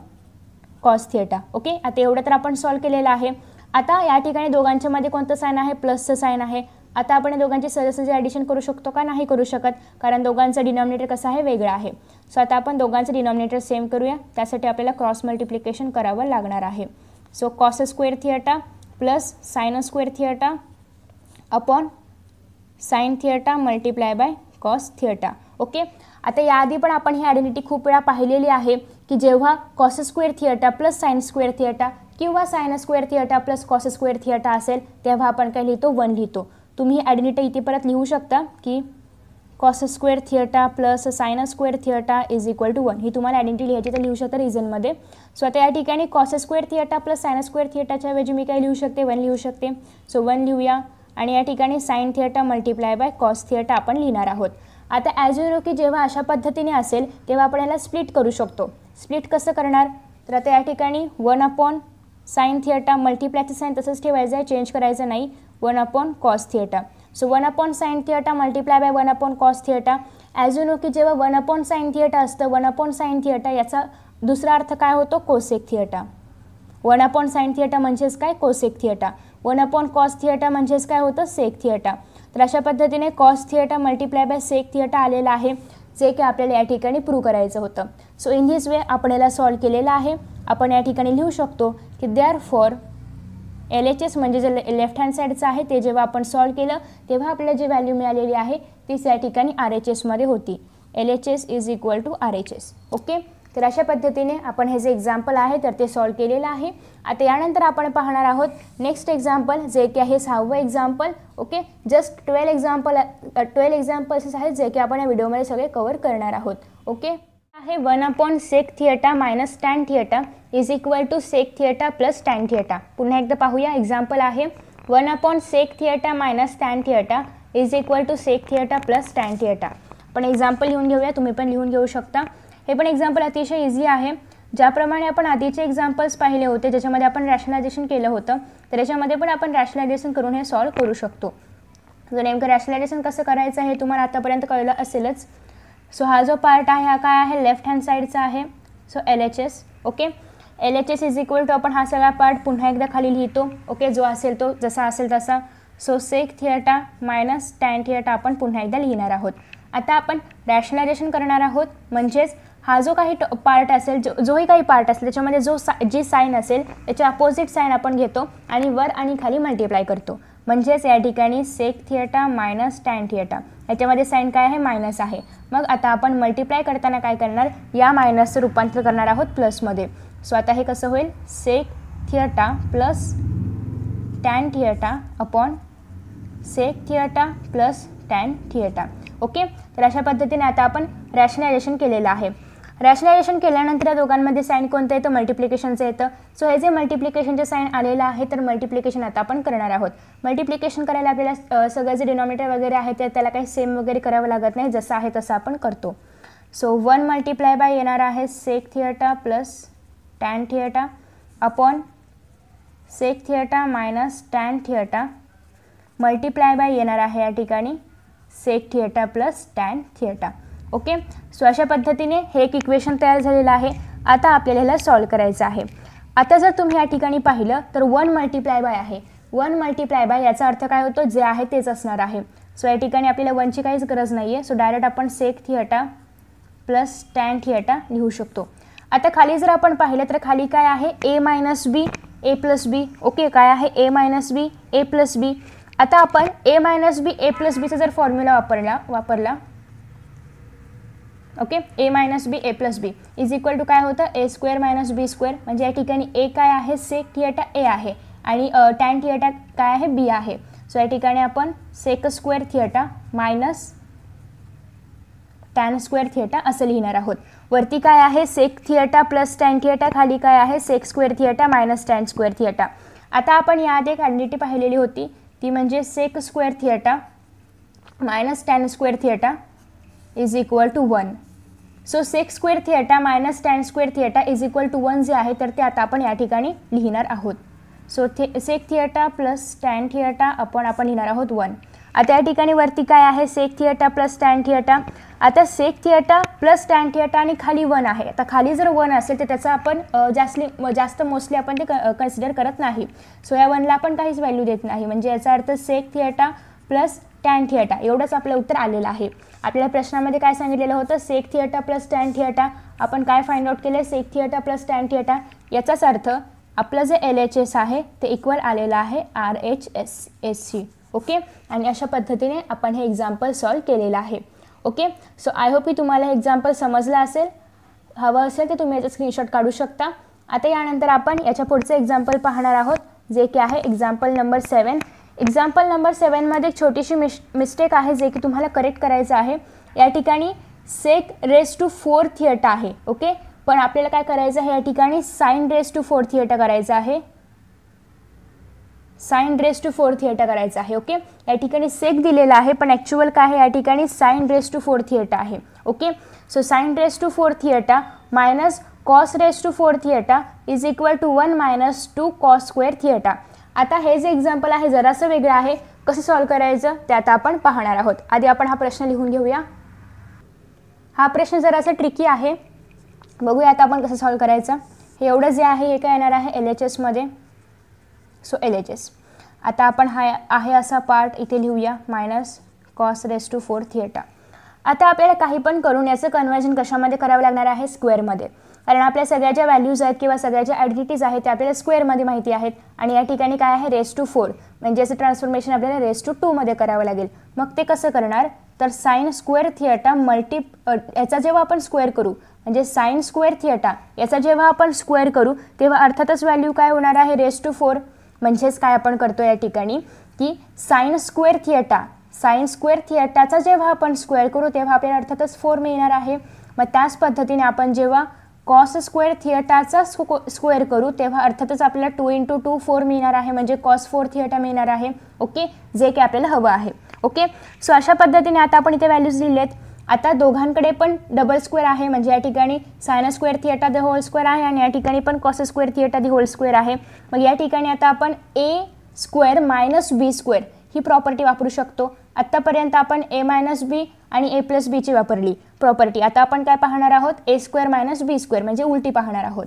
cos theta okay आता एवढं तर आपण सॉल्व केलेलं आहे आता या ठिकाणी दोघांच्या मध्ये कोणतं साईन आहे प्लसचं साईन आहे आता आपण दोघांचे सदस्याचे ॲडिशन करू शकतो का नाही करू शकत कारण दोघांचं डिनॉमिनेटर कसं आहे वेगळं आहे सो आता आपण दोघांचं डिनॉमिनेटर सेम करूया त्यासाठी आपल्याला क्रॉस मल्टिप्लिकेशन करावं लागणार आहे so cos square theta plus sinus square theta upon sine theta multiply by cos theta okay आता याआधी पण आपण ही आयडेंटिटी खूप वेळा पाहिलेली आहे की जेव्हा cos square theta plus sine square theta किंवा sinus square theta plus cos square theta असेल तेव्हा आपण काय लिहितो वन लिहितो तुम्ही आयडेंटिटी इथे परत लिहू शकता की cos square theta plus sine square theta is equal to one ही तुम्हाला आयडेंटिटी लिहायची तर लिहू शकता रिझनमध्ये सो आता या ठिकाणी cos square theta plus sine square थिएटाच्या ऐवजी मी काय लिहू शकते वन लिहू शकते सो वन लिहूया आणि या ठिकाणी sine theta multiply by cos theta आपण लिहिणार आहोत आता ॲज यू नो की जेव्हा अशा पद्धतीने असेल तेव्हा आपण याला स्प्लिट करू शकतो स्प्लिट कसं करणार तर आता या ठिकाणी वन अपॉन साईन थिएटा मल्टिप्लायचं साईन तसंच ठेवायचं आहे चेंज करायचं नाही one upon cos theta so one upon sine theta multiply by one upon cos theta as you know की जेव्हा वन अपॉन साईन थिएटर असतं वन अपॉन साईन थिएटर याचा दुसरा अर्थ काय होतो cosec theta one upon sine theta म्हणजेच काय cosec theta one upon cos theta म्हणजेच काय होतं सेक थिएटर तर अशा पद्धतीने cos theta multiply by sec theta आलेला आहे जे की आपल्याला या ठिकाणी प्रूव्ह करायचं होतं सो इन धिस वे आपण याला सॉल्व केलेलं आहे आपण या ठिकाणी लिहू शकतो की R for L H S म्हणजे जे लेफ्ट हँड साईडचं आहे ते जेव्हा आपण सॉल्व केलं तेव्हा आपल्याला जी व्हॅल्यू मिळालेली आहे ती त्या ठिकाणी आर एच एसमध्ये होती L H S is equal to R H S okay तर अशा पद्धतीने आपण हे जे एक्झाम्पल आहे तर ते सॉल्व केलेलं आहे आता यानंतर आपण पाहणार आहोत नेक्स्ट एक्झाम्पल जे की आहे सहावं example okay just twelve example twelve examples आहेत जे की आपण या व्हिडिओमध्ये सगळे कवर करणार आहोत ओके आहे one upon sec theta minus tan theta is equal to sec theta plus tan theta पुन्हा एकदा पाहूया एक्झाम्पल आहे one upon sec theta minus tan theta is equal to sec theta plus tan theta पण example लिहून घेऊया तुम्ही पण लिहून घेऊ शकता हे पण एक्झाम्पल अतिशय इझी आहे ज्याप्रमाणे आपण आधीचे एक्झाम्पल्स पाहिले होते ज्याच्यामध्ये आपण रॅशनलायझेशन केलं होतं तर त्याच्यामध्ये पण आपण रॅशनलायझेशन करून हे सॉल्व करू शकतो तर नेमकं रॅशनलायझेशन कसं करायचं हे तुम्हाला आतापर्यंत कळलं असेलच सो हा जो पार्ट आहे हा काय आहे लेफ्ट हँड साईडचा आहे so L H S okay L H S is equal to आपण हा सगळा पार्ट पुन्हा एकदा खाली लिहितो ओके जो असेल तो जसा असेल तसा so sec theta minus tan theta आपण पुन्हा एकदा लिहिणार आहोत आता आपण रॅशनलायझेशन करणार आहोत म्हणजेच हा जो काही पार्ट असेल जो जोही काही पार्ट असेल त्याच्यामध्ये जो सा जी साईन असेल त्याच्या अपोजिट साईन आपण घेतो आणि वर आणि खाली मल्टिप्लाय करतो म्हणजेच या ठिकाणी सेक थिएटा मायनस टॅन थिएटा याच्यामध्ये साईन काय आहे मायनस आहे मग आता आपण मल्टिप्लाय करताना काय करणार या मायनसचं रूपांतर करणार आहोत प्लसमध्ये सो आता हे कसं होईल sec theta plus tan theta upon sec theta plus tan theta okay तर अशा पद्धतीने आता आपण रॅशनायझेशन केलेलं आहे रॅशनायझेशन केल्यानंतर या दोघांमध्ये साईन कोणतं येतं मल्टिप्लिकेशनचं येतं सो हे जे मल्टिप्लिकेशनचे साईन आलेलं आहे तर मल्टिप्लिकेशन आता आपण करणार आहोत मल्टिप्लिकेशन करायला आपल्याला सगळं जे डिनॉमिनेटर वगैरे आहे ते त्याला काही सेम वगैरे करावं लागत नाही जसं आहे तसं आपण करतो सो वन मल्टिप्लाय बाय येणार आहे sec theta plus tan theta upon sec theta minus tan theta multiply by येणार आहे या ठिकाणी sec theta plus tan theta okay so अशा पद्धतीने हे एक इक्वेशन तयार झालेलं आहे आता आपल्याला ह्याला सॉल्व करायचं आहे आता जर तुम्ही या ठिकाणी पाहिलं तर वन मल्टिप्लाय बाय आहे वन मल्टिप्लाय बाय याचा अर्थ काय होतो जे आहे तेच असणार आहे सो या ठिकाणी आपल्याला वनची काहीच गरज नाही आहे सो डायरेक्ट आपण सेक थिएटा प्लस टॅन थिएटा लिहू शकतो आता खाली जर आपण पाहिलं तर खाली काय आहे A minus B A plus B okay काय आहे A minus B A plus बी आता आपण ए मायनस बी ए प्लस बीचा जर फॉर्म्युला वापरला वापरला okay A minus B A plus B is equal to काय होतं A square minus B square म्हणजे या ठिकाणी ए काय आहे सेक थिएटा ए आहे आणि टॅन थिएटा काय आहे बी आहे सो या ठिकाणी आपण sec square theta minus tan square theta असं लिहिणार आहोत वरती काय आहे सेक थिएटा प्लस टॅन थिएटा खाली काय आहे sec square theta minus tan square theta आता आपण याआधी एक आयडेंटिटी पाहिलेली होती ती म्हणजे sec square theta minus tan square theta is equal to one so sec square theta minus tan square theta is equal to one जे आहे तर ते आता आपण या ठिकाणी लिहिणार आहोत सो थे सेक थिएटा प्लस टॅन थिएटा आपण आपण लिहिणार आहोत वन आता या ठिकाणी वरती काय आहे सेक थिएटा प्लस टॅन थिएटा आता सेक थिएटा प्लस टॅन थिएटा आणि खाली वन आहे आता खाली जर वन असेल तर त्याचा आपण जास्ती जास्त मोस्टली आपण ते कन्सिडर करत नाही सो या वनला आपण काहीच व्हॅल्यू देत नाही म्हणजे याचा अर्थ सेक थिएटा प्लस टॅन थिएटा एवढंच आपलं उत्तर आलेलं आहे आपल्या प्रश्नामध्ये काय सांगितलेलं होतं सेक थिएटा प्लस टॅन थिएटा आपण काय फाइंड आउट केलं सेक थिएटा प्लस टॅन थिएटा याचाच अर्थ आपलं जे एल एच एस आहे ते इक्वल आलेलं आहे R H S S C okay आणि अशा पद्धतीने आपण हे एक्झाम्पल सॉल्व केलेलं आहे ओके सो आय होप की तुम्हाला हे एक्झाम्पल समजलं असेल हवं असेल तर तुम्ही याचा स्क्रीनशॉट काढू शकता आता यानंतर आपण याच्या पुढचं एक्झाम्पल पाहणार आहोत जे की आहे example number seven example number सेवनमध्ये एक छोटीशी मिश मिस्टेक आहे जे की तुम्हाला करेक्ट करायचं आहे या ठिकाणी sec raise to four theta आहे ओके पण आपल्याला काय करायचं आहे या ठिकाणी sine raise to four theta करायचं आहे sine raise to four theta करायचं आहे ओके या ठिकाणी सेक दिलेला आहे पण ॲक्च्युअल काय आहे या ठिकाणी sine raise to four theta आहे okay so sine raise to four theta minus cos raise to four theta is equal to one minus two cos square theta आता हे जे एक्झाम्पल आहे जरासं वेगळं आहे कसं सॉल्व करायचं ते आता आपण पाहणार आहोत आधी आपण हा प्रश्न लिहून घेऊया हा प्रश्न जरासा ट्रिकी आहे बघूया आता आपण कसं सॉल्व करायचं हे एवढं जे आहे हे काय येणार आहे एल एच एसमध्ये सो एल एच एस आता आपण हा आहे असा पार्ट इथे लिहूया minus cos raise to four theta आता आपल्याला काही पण करून याचं कन्व्हर्जन कशामध्ये करावं लागणार आहे स्क्वेअरमध्ये कारण आपल्या सगळ्या ज्या व्हॅल्यूज आहेत किंवा सगळ्या ज्या ॲडिटीज आहेत त्या आपल्याला स्क्वेअरमध्ये माहिती आहेत आणि या ठिकाणी काय आहे रेस टू फोर म्हणजे याचं ट्रान्सफॉर्मेशन आपल्याला रेस टू मध्ये करावं लागेल मग ते कसं करणार तर साईन स्क्वेअर थिएटा मल्टी याचा जेव्हा आपण स्क्वेअर करू म्हणजे साइन स्क्वेअर थिएटा याचा जेव्हा आपण स्क्वेअर करू तेव्हा अर्थातच व्हॅल्यू काय होणार आहे रेस टू फोर म्हणजेच काय आपण करतो या ठिकाणी की sine square theta sine square थिएटाचा जेव्हा आपण स्क्वेअर करू तेव्हा आपल्याला अर्थातच फोर मिळणार आहे मग त्याच पद्धतीने आपण जेव्हा कॉस स्क्वेअर थिएटाचा स्को स्क्वेअर करू तेव्हा अर्थातच आपल्याला टू इंटू टू फोर मिळणार आहे म्हणजे कॉस फोर थिएटा मिळणार आहे ओके जे काही आपल्याला हवं आहे ओके सो अशा पद्धतीने आता आपण इथे व्हॅल्यूज लिहिलेत आता दोघांकडे पण डबल स्क्वेअर आहे म्हणजे या ठिकाणी sine square theta the whole square आहे आणि या ठिकाणी पण cos square theta the whole square आहे मग या ठिकाणी आता आपण A square minus B square ही प्रॉपर्टी वापरू शकतो आत्तापर्यंत आपण ए मायनस बी आणि ए प्लस बीची वापरली प्रॉपर्टी आता आपण काय पाहणार आहोत A square minus B square म्हणजे उलटी पाहणार आहोत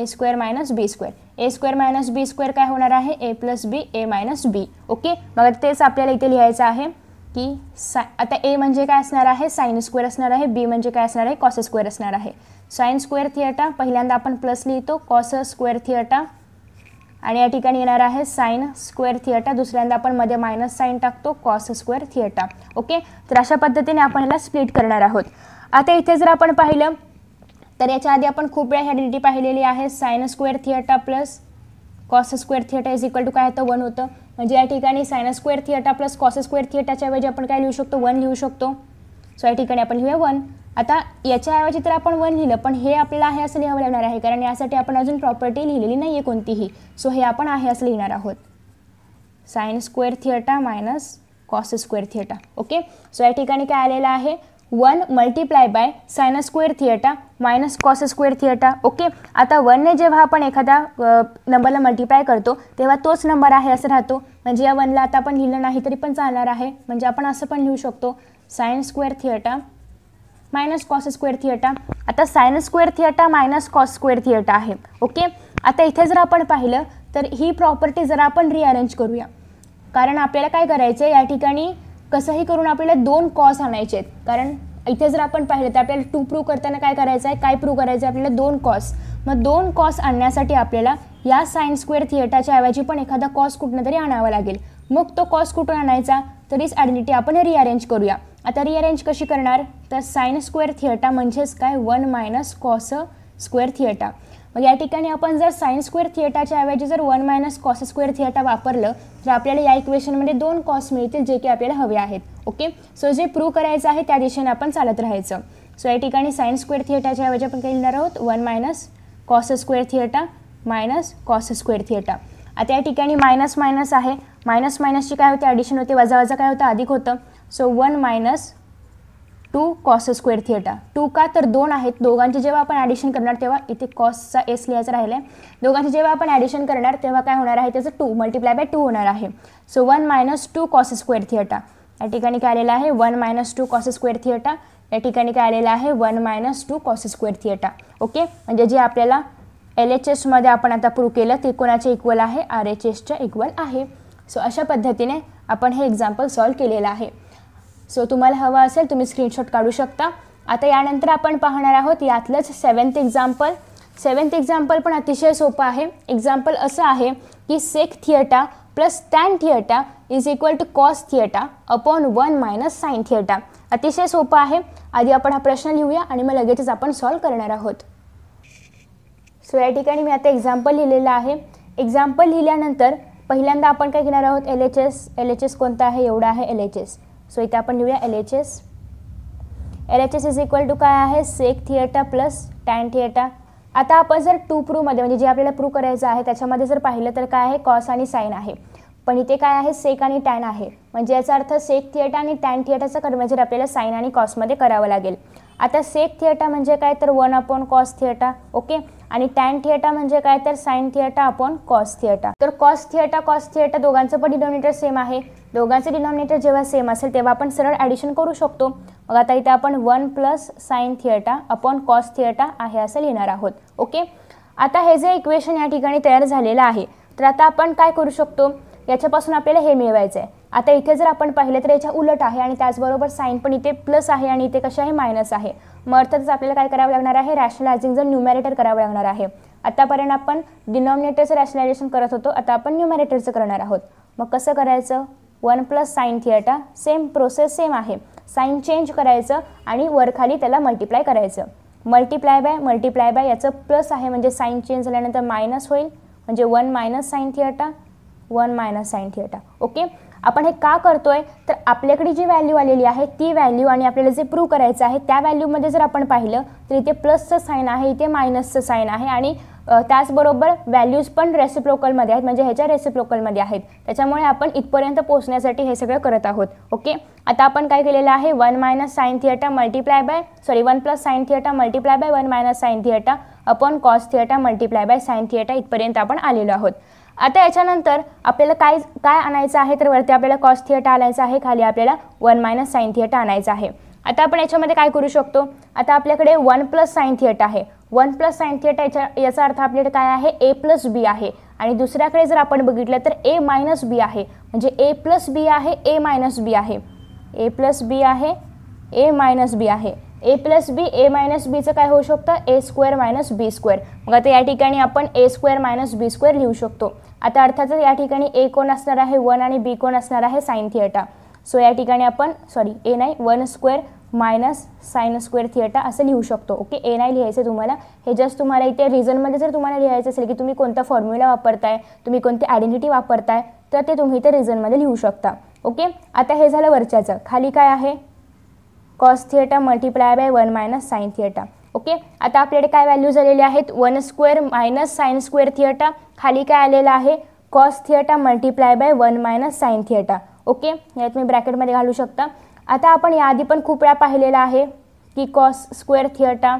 A square minus B square A square minus B square काय होणार आहे A plus B A minus B okay मग तेच आपल्याला इथे लिहायचं आहे की सा आता ए म्हणजे काय असणार आहे साईन स्क्वेअर असणार आहे बी म्हणजे काय असणार आहे कॉस स्क्वेअर असणार आहे साईन स्क्वेअर थिएटा पहिल्यांदा आपण प्लस लिहितो कॉस स्क्वेअर थिएटा आणि या ठिकाणी येणार आहे साईन स्क्वेअर थिएटा दुसऱ्यांदा आपण मध्ये मायनस साईन टाकतो कॉस स्क्वेअर थिएटा ओके तर अशा पद्धतीने आपण याला स्प्लिट करणार आहोत आता इथे जर आपण पाहिलं तर याच्या आधी आपण खूप वेळा हॅडिटी पाहिलेली आहे sine square theta plus cos square theta is equal to काय होतं वन होतं म्हणजे या ठिकाणी sine square theta plus cos square थिएटाच्या ऐवजी आपण काय लिहू शकतो वन लिहू शकतो सो या ठिकाणी आपण लिहूया वन आता याच्याऐवजी तर आपण वन लिहिलं पण हे आपलं आहे असं लिहावं लागणार आहे कारण यासाठी आपण अजून प्रॉपर्टी लिहिलेली नाही आहे कोणतीही सो हे आपण आहे असं लिहिणार आहोत sine square theta minus cos square theta okay so या ठिकाणी काय आलेलं आहे one multiply by sine square theta minus cos square theta okay आता वनने जेव्हा आपण एखादा नंबरला मल्टिप्लाय करतो तेव्हा तोच नंबर आहे असं राहतो म्हणजे या वनला आता आपण लिहिलं नाही तरी पण चालणार आहे म्हणजे आपण असं पण लिहू शकतो sine square theta minus cos square theta आता sine square theta minus cos square theta आहे ओके आता इथे जर आपण पाहिलं तर ही प्रॉपर्टी जरा आपण रिअरेंज करूया कारण आपल्याला काय करायचं आहे या ठिकाणी कसंही करून आपल्याला दोन कॉस आणायचे आहेत कारण इथे जर आपण पाहिलं तर आपल्याला टू प्रूव्ह करताना काय करायचं आहे काय प्रूव्ह करायचं आहे आपल्याला दोन कॉस मग दोन कॉस आणण्यासाठी आपल्याला या सायन्स स्क्वेअर थिएटरच्या ऐवजी पण एखादा कॉस कुठून तरी आणावा लागेल मग तो कॉस कुठून आणायचा तरीच आयडेंटिटी आपण रिअरेंज करूया आता रिअरेंज कशी करणार तर सायन्स स्क्वेअर थिएटा म्हणजेच काय one minus cos square theta मग या ठिकाणी आपण जर सायन्स स्क्वेअर थिएटरच्या ऐवजी जर one minus cos square theta वापरलं तर आपल्याला या इक्वेशनमध्ये दोन कॉस मिळतील जे की आपल्याला हवे आहेत ओके सो जे प्रूव्ह करायचं आहे त्या दिशेने आपण चालत राहायचं सो या ठिकाणी सायन्स स्क्वेअर थिएटरच्या ऐवजी आपण काही लिहिणार आहोत one minus cos square theta minus cos square theta आता या ठिकाणी मायनस मायनस आहे मायनस मायनसची काय होते ॲडिशन होते वजा वजा काय होतं अधिक होतं so one minus two cos square theta two का तर दोन आहेत दोघांचे जेव्हा आपण ॲडिशन करणार तेव्हा इथे कॉसचा एस लिहायचं राहिलं आहे दोघांचे जेव्हा आपण ॲडिशन करणार तेव्हा काय होणार आहे त्याचं टू मल्टिप्लाय बाय टू होणार आहे so one minus two cos square theta या ठिकाणी काय आलेलं आहे one minus two cos square theta या ठिकाणी काय आलेलं आहे one minus two cos square theta okay म्हणजे जे आपल्याला एल एच एसमध्ये आपण आता प्रूव्ह केलं त्रिकोणाच्या इक्वल आहे आर एच एसच्या इक्वल आहे सो अशा पद्धतीने आपण हे एक्झाम्पल सॉल्व केलेलं आहे सो तुम्हाला हवं असेल तुम्ही स्क्रीनशॉट काढू शकता आता यानंतर आपण पाहणार आहोत यातलंच सेवन्थ एक्झाम्पल सेवन्थ एक्झाम्पल पण अतिशय सोपं आहे एक्झाम्पल असं आहे की sec theta plus tan theta is equal to cos theta upon one minus sine theta अतिशय सोपं आहे आधी आपण हा प्रश्न लिहूया आणि मग लगेचच आपण सॉल्व करणार आहोत सो या ठिकाणी मी आता एक्झाम्पल लिहिलेलं आहे एक्झाम्पल लिहिल्यानंतर पहिल्यांदा आपण काय घेणार आहोत L H S L H S कोणता आहे एवढा आहे एल एच एस सो इथे आपण लिहूया L H S L H S is equal to काय आहे sec theta plus tan theta आता आपण जर टू प्रूमध्ये म्हणजे जे आपल्याला प्रूव्ह करायचं आहे त्याच्यामध्ये जर पाहिलं तर काय आहे कॉस आणि साईन आहे पण इथे काय आहे सेक आणि टॅन आहे म्हणजे याचा अर्थ सेक थिएटर आणि टॅन थिएटरचं कर्मचारी आपल्याला साईन आणि कॉसमध्ये करावं लागेल आता सेक थिएटर म्हणजे काय तर one upon cos theta okay आणि टॅन थिएटा म्हणजे काय तर sine theta upon cos theta तर कॉस थिएटा कॉस थिएटा दोघांचं पण डिनॉमिनेटर सेम आहे दोघांचं डिनॉमिनेटर जेव्हा सेम असेल तेव्हा आपण सरळ ॲडिशन करू शकतो मग आता इथे आपण one plus sine theta upon cos theta आहे असं लिहिणार आहोत ओके आता हे जे इक्वेशन या ठिकाणी तयार झालेलं आहे तर आता आपण काय करू शकतो याच्यापासून आपल्याला हे मिळवायचं आहे आता इथे जर आपण पाहिलं तर याच्या उलट आहे आणि त्याचबरोबर साईन पण इथे प्लस आहे आणि इथे कशा आहे मायनस आहे मग अर्थातच आपल्याला काय करावं लागणार आहे जर न्युमॅरेटर करावं लागणार आहे आतापर्यंत आपण डिनॉमिनेटरचं रॅशनलायझेशन करत होतो आता आपण न्युमॅरेटरचं करणार आहोत मग कसं करायचं one plus sine theta same process same आहे साईन चेंज करायचं आणि वरखाली त्याला मल्टिप्लाय करायचं मल्टिप्लाय बाय मल्टिप्लाय बाय याचं प्लस आहे म्हणजे साईन चेंज झाल्यानंतर मायनस होईल म्हणजे one minus sine theta one minus sine theta okay आपण हे का करतोय तर आपल्याकडे जी व्हॅल्यू आलेली आहे ती व्हॅल्यू आणि आपल्याला जे प्रूव्ह करायचं आहे त्या व्हॅल्यूमध्ये जर आपण पाहिलं तर इथे प्लसचं साईन आहे इथे मायनसचं साईन आहे आणि त्याचबरोबर व्हॅल्यूज पण रेसिप्रोकलमध्ये आहेत म्हणजे ह्याच्या रेसिप्रोकलमध्ये आहेत त्याच्यामुळे आपण इथपर्यंत पोहोचण्यासाठी हे सगळं करत आहोत ओके आता आपण काय केलेलं आहे one minus sine theta multiply by sorry one plus sine theta multiply by one minus sine theta upon cos theta multiply by sine theta इथपर्यंत आपण आलेलो आहोत आता याच्यानंतर आपल्याला काय काय आणायचं आहे तर वरती आपल्याला कॉस थिएटा आणायचं आहे खाली आपल्याला वन मायनस साईन थिएटर आणायचं आहे आता आपण याच्यामध्ये काय करू शकतो आता आपल्याकडे वन प्लस साईन थिएटर आहे वन प्लस साईन थिएटर याच्या याचा अर्थ आपल्याकडे काय आहे ए प्लस बी आहे आणि दुसऱ्याकडे जर आपण बघितलं तर ए मायनस बी आहे म्हणजे ए प्लस बी आहे ए मायनस बी आहे ए प्लस बी आहे ए मायनस बी आहे A plus B A minus बीचं काय होऊ शकतं A square minus B square मग आता या ठिकाणी आपण A square minus B square लिहू शकतो आता अर्थातच या ठिकाणी ए कोण असणार आहे वन आणि बी कोण असणार आहे साईन थिएटा सो या ठिकाणी आपण सॉरी ए नाही one square minus sine square theta असं लिहू शकतो ओके ए नाही लिहायचं तुम्हाला हे जस्ट तुम्हाला इथे रिझनमध्ये जर तुम्हाला लिहायचं असेल की तुम्ही कोणता फॉर्म्युला वापरताय तुम्ही कोणती आयडेंटिटी वापरताय तर ते तुम्ही इथे रिझनमध्ये लिहू शकता ओके आता हे झालं वरच्याचं खाली काय आहे cos theta multiply by one minus sine theta okay आता आपल्याकडे काय व्हॅल्यूज झालेले आहेत one square minus sine square theta खाली काय आलेलं आहे cos theta multiply by one minus sine theta okay यात तुम्ही ब्रॅकेटमध्ये घालू शकता आता आपण याआधी पण खूप वेळा पाहिलेला आहे की cos square theta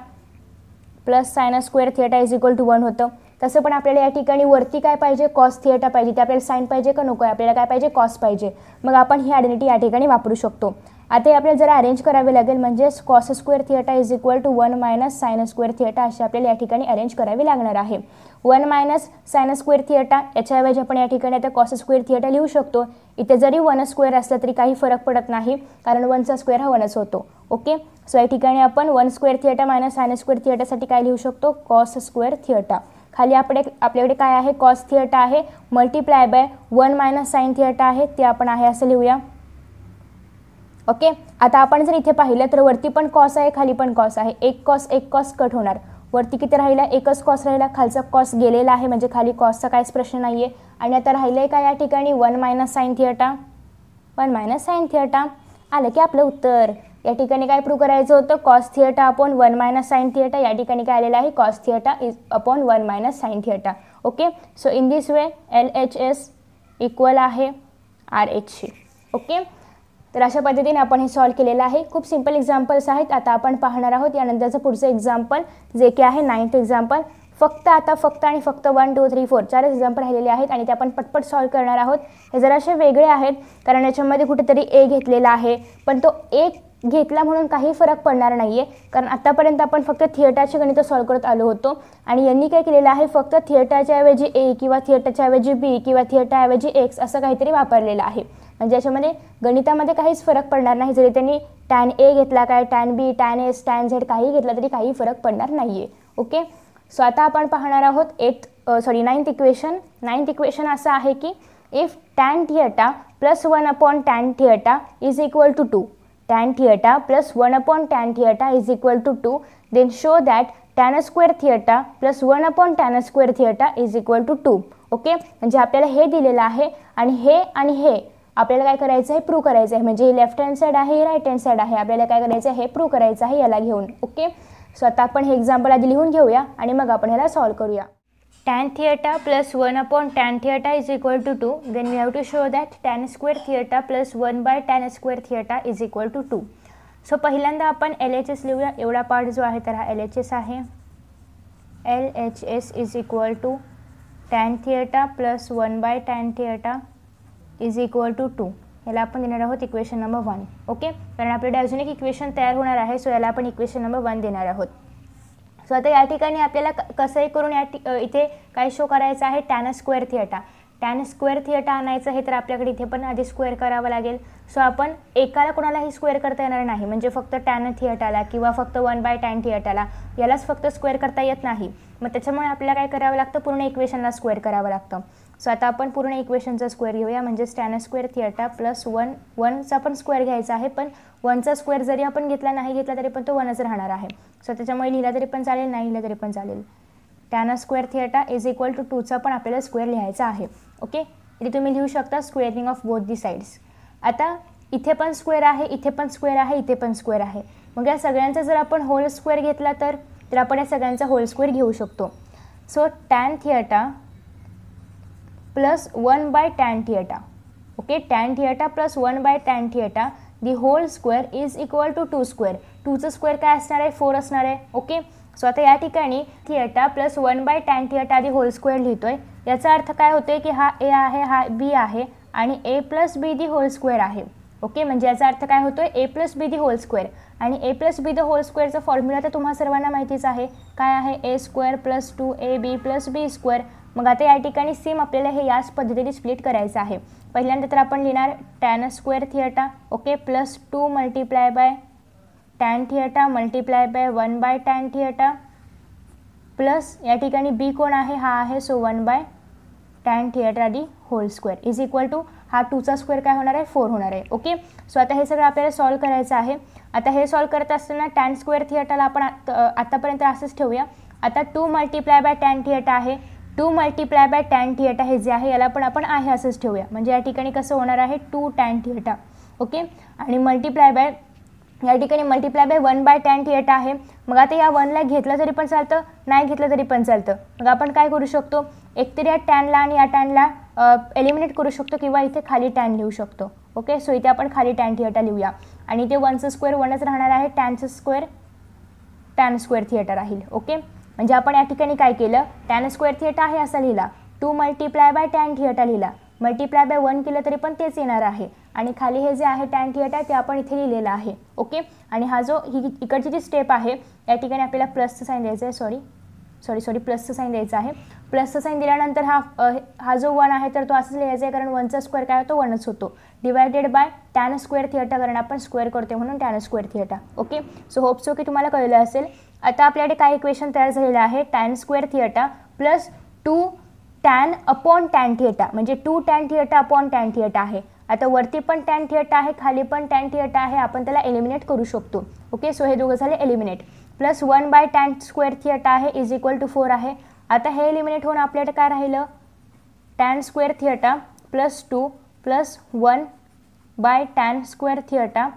plus sinus square theta is equal to one होतं तसं पण आपल्याला या ठिकाणी वरती काय पाहिजे कॉस थिएटा पाहिजे ते आपल्याला साईन पाहिजे का नको आहे आपल्याला काय पाहिजे कॉस पाहिजे मग आपण ही आयडेंटिटी या ठिकाणी वापरू शकतो आता आपल्याला जरा अरेंज करावे लागेल म्हणजेच cos square theta is equal to one minus sine square theta अशी आपल्याला या ठिकाणी अरेंज करावी लागणार आहे one minus sine square theta याच्याऐवजी आपण या ठिकाणी आता कॉस स्क्वेअर थिएटा लिहू शकतो इथे जरी वन स्क्वेअर असला तरी काही फरक पडत नाही कारण वनचा स्क्वेअर हा वनच होतो ओके सो या ठिकाणी आपण one square theta minus sine square थिएटासाठी काय लिहू शकतो कॉस स्क्वेअर थिएटा खाली आपले आपल्याकडे काय आहे कॉस थिएटा आहे multiply by one minus sine theta आहे ते आपण आहे असं लिहूया ओके आता आपण जर इथे पाहिलं तर वरती पण कॉस आहे खाली पण कॉस आहे एक कॉस एक कॉस कट होणार वरती किती राहिला एकच कॉस राहिला खालचा कॉस गेलेला आहे म्हणजे खाली कॉसचा काहीच प्रश्न नाही आहे आणि आता राहिलं आहे का या ठिकाणी one minus sine theta one minus sine theta आलं की आपलं उत्तर या ठिकाणी काय प्रूव्ह करायचं होतं cos theta upon one minus sine theta या ठिकाणी काय आलेलं आहे cos theta is upon one minus sine theta okay so in this way L H S equal आहे आर सी ओके तर अशा पद्धतीने आपण हे सॉल्व केलेलं आहे खूप सिंपल एक्झाम्पल्स आहेत आता आपण पाहणार आहोत यानंतरचं पुढचं एक्झाम्पल जे की आहे नाईन्थ एक्झाम्पल फक्त आता फक्त आणि फक्त वन टू थ्री फोर चारच एक्झाम्पल राहिलेले आहेत आणि ते आपण पटपट सॉल्व करणार आहोत हे जराशे वेगळे आहेत कारण याच्यामध्ये कुठेतरी ए घेतलेला आहे पण तो एक घेतला म्हणून काही फरक पडणार नाही आहे कारण आत्तापर्यंत आपण फक्त थिएटरचे गणितं सॉल्व करत आलो होतो आणि यांनी काय केलेलं आहे फक्त थिएटरच्या ऐवजी ए किंवा थिएटरच्या ऐवजी बी किंवा थिएटरऐवजी एक्स असं काहीतरी वापरलेलं आहे म्हणजे याच्यामध्ये गणितामध्ये काहीच फरक पडणार नाही जरी त्यांनी टॅन ए घेतला काय tan B tan S tan Z काही घेतला तरी काही फरक पडणार नाही ओके सो आता आपण पाहणार आहोत eighth sorry ninth equation ninth equation असं आहे की if tan theta plus one upon tan theta is equal to two tan theta plus one upon tan theta is equal to two then show that tan square theta plus one upon tan square theta is equal to two okay म्हणजे आपल्याला हे दिलेलं आहे आणि हे आणि हे आपल्याला काय करायचं आहे प्रूव करायचं आहे म्हणजे लेफ्ट हँड साईड आहे राईट हँड साईड आहे आपल्याला काय करायचं आहे हे प्रूव्ह करायचं आहे याला घेऊन ओके सो आता आपण हे एक्झाम्पल आधी लिहून घेऊया आणि मग आपण ह्याला सॉल्व करूया tan theta plus one upon tan theta is equal to two then we have to show that tan square theta plus 1 by tan square theta is equal to 2 so पहिल्यांदा आपण एल एच एस लिहूया एवढा part जो आहे तर हा L H S आहे L H S is equal to tan theta plus one by tan theta is equal to two याला आपण देणार आहोत इक्वेशन नंबर वन ओके कारण आपल्याकडे अजून एक इक्वेशन तयार होणार आहे सो याला आपण इक्वेशन नंबर वन देणार आहोत सो आता या ठिकाणी आपल्याला कसंही करून या इथे काय शो करायचं आहे tan square theta tan square theta आणायचं आहे तर आपल्याकडे इथे पण आधी स्क्वेअर करावं लागेल सो आपण एकाला कोणालाही स्क्वेअर करता येणार नाही म्हणजे फक्त टॅन थिएटाला किंवा फक्त वन बाय टॅन थिएटाला यालाच फक्त स्क्वेअर करता येत नाही मग त्याच्यामुळे आपल्याला काय करावं लागतं पूर्ण इक्वेशनला स्क्वेअर करावं लागतं सो आता आपण पूर्ण इक्वेशनचा स्क्वेअर घेऊया म्हणजे tan square theta plus one वनचा पण स्क्वेअर घ्यायचा आहे पण वनचा स्क्वेअर जरी आपण घेतला नाही घेतला तरी पण तो वनच राहणार आहे सो त्याच्यामुळे लिहिला तरी पण चालेल नाही लिहिलं तरी पण चालेल tan square theta is equal to टूचा पण आपल्याला स्क्वेअर लिहायचा आहे ओके इथे तुम्ही लिहू शकता squaring of both the sides आता इथे पण स्क्वेअर आहे इथे पण स्क्वेअर आहे इथे पण स्क्वेअर आहे मग या सगळ्यांचा जर आपण होल स्क्वेअर घेतला तर तर आपण या सगळ्यांचा होल स्क्वेअर घेऊ शकतो so tan theta plus one by tan theta okay tan theta plus one by tan theta the whole square is equal to two square टूचं स्क्वेअर काय असणार आहे फोर असणार आहे ओके सो आता या ठिकाणी theta plus one by tan theta आधी होल स्क्वेअर लिहितोय याचा अर्थ काय आहे की हा ए आहे हा बी आहे आणि A plus B the whole square आहे ओके म्हणजे याचा अर्थ काय आहे A plus B the whole square आणि A plus B the whole स्क्वेअरचा फॉर्म्युला तर तुम्हा सर्वांना माहितीच आहे काय आहे A square plus two A B plus B square मग आता या ठिकाणी सेम आपल्याला हे याच पद्धतीने स्प्लिट करायचं आहे पहिल्यांदा तर आपण लिहिणार tan square theta okay plus two multiply by tan theta multiply by one by tan theta plus या ठिकाणी बी कोण आहे हा आहे so one by tan theta आधी whole square is equal to हा टूचा स्क्वेअर काय होणार आहे फोर होणार आहे ओके सो आता हे सगळं आपल्याला सॉल्व्ह करायचं आहे आता हे सॉल्व करत असताना टॅन स्क्वेअर थिएटरला आपण आत्तापर्यंत असंच ठेवूया आता two multiply by tan theta आहे two multiply by tan theta हे जे आहे याला पण आपण आहे असंच ठेवूया म्हणजे या ठिकाणी कसं होणार आहे टू टॅन थिएटा ओके आणि मल्टीप्लाय बाय या ठिकाणी multiply by one by tan theta आहे मग आता या वनला घेतलं तरी पण चालतं नाही घेतलं तरी पण चालतं मग आपण काय करू शकतो एकतरी या टॅनला आणि या टॅनला एलिमिनेट करू शकतो किंवा इथे खाली टॅन लिहू शकतो ओके सो इथे आपण खाली टॅन थिएटर लिहूया आणि ते वनचं स्क्वेअर वनच राहणार आहे टॅनचं स्क्वेअर टॅन स्क्वेअर थिएटर राहील ओके म्हणजे आपण या ठिकाणी काय केलं टॅन स्क्वेअर थिएटर आहे असा लिहिला two multiply by tan theta लिहिला मल्टिप्लाय बाय वन केलं तरी पण तेच येणार आहे आणि खाली हे जे आहे टॅन थिएटर ते आपण इथे लिहिलेलं आहे ओके आणि हा जो ही इकडची जी स्टेप आहे या ठिकाणी आपल्याला प्लसचं साईन द्यायचं आहे सॉरी सॉरी सॉरी प्लसचं साईन द्यायचं आहे प्लसचं साईन दिल्यानंतर हा हा जो वन आहे तर तो असंच लिहायचा आहे कारण वनचा स्क्वेअर काय होतो वनच होतो divided by tan square theta कारण आपण स्क्वेअर करतो म्हणून tan square theta okay so hope so की तुम्हाला कळलं असेल आता आपल्याकडे काय इक्वेशन तयार झालेलं आहे tan square theta plus two tan upon tan theta म्हणजे two tan theta upon tan theta आहे आता वरती पण टॅन थिएटा आहे खाली पण टॅन थिएटा आहे आपण त्याला एलिमिनेट करू शकतो ओके सो हे दोघं झाले eliminate plus one by tan square theta आहे इज इक्वल टू फोर आहे आता हे एलिमिनेट होऊन आपल्याकडे काय राहिलं tan square theta plus two plus one by tan square theta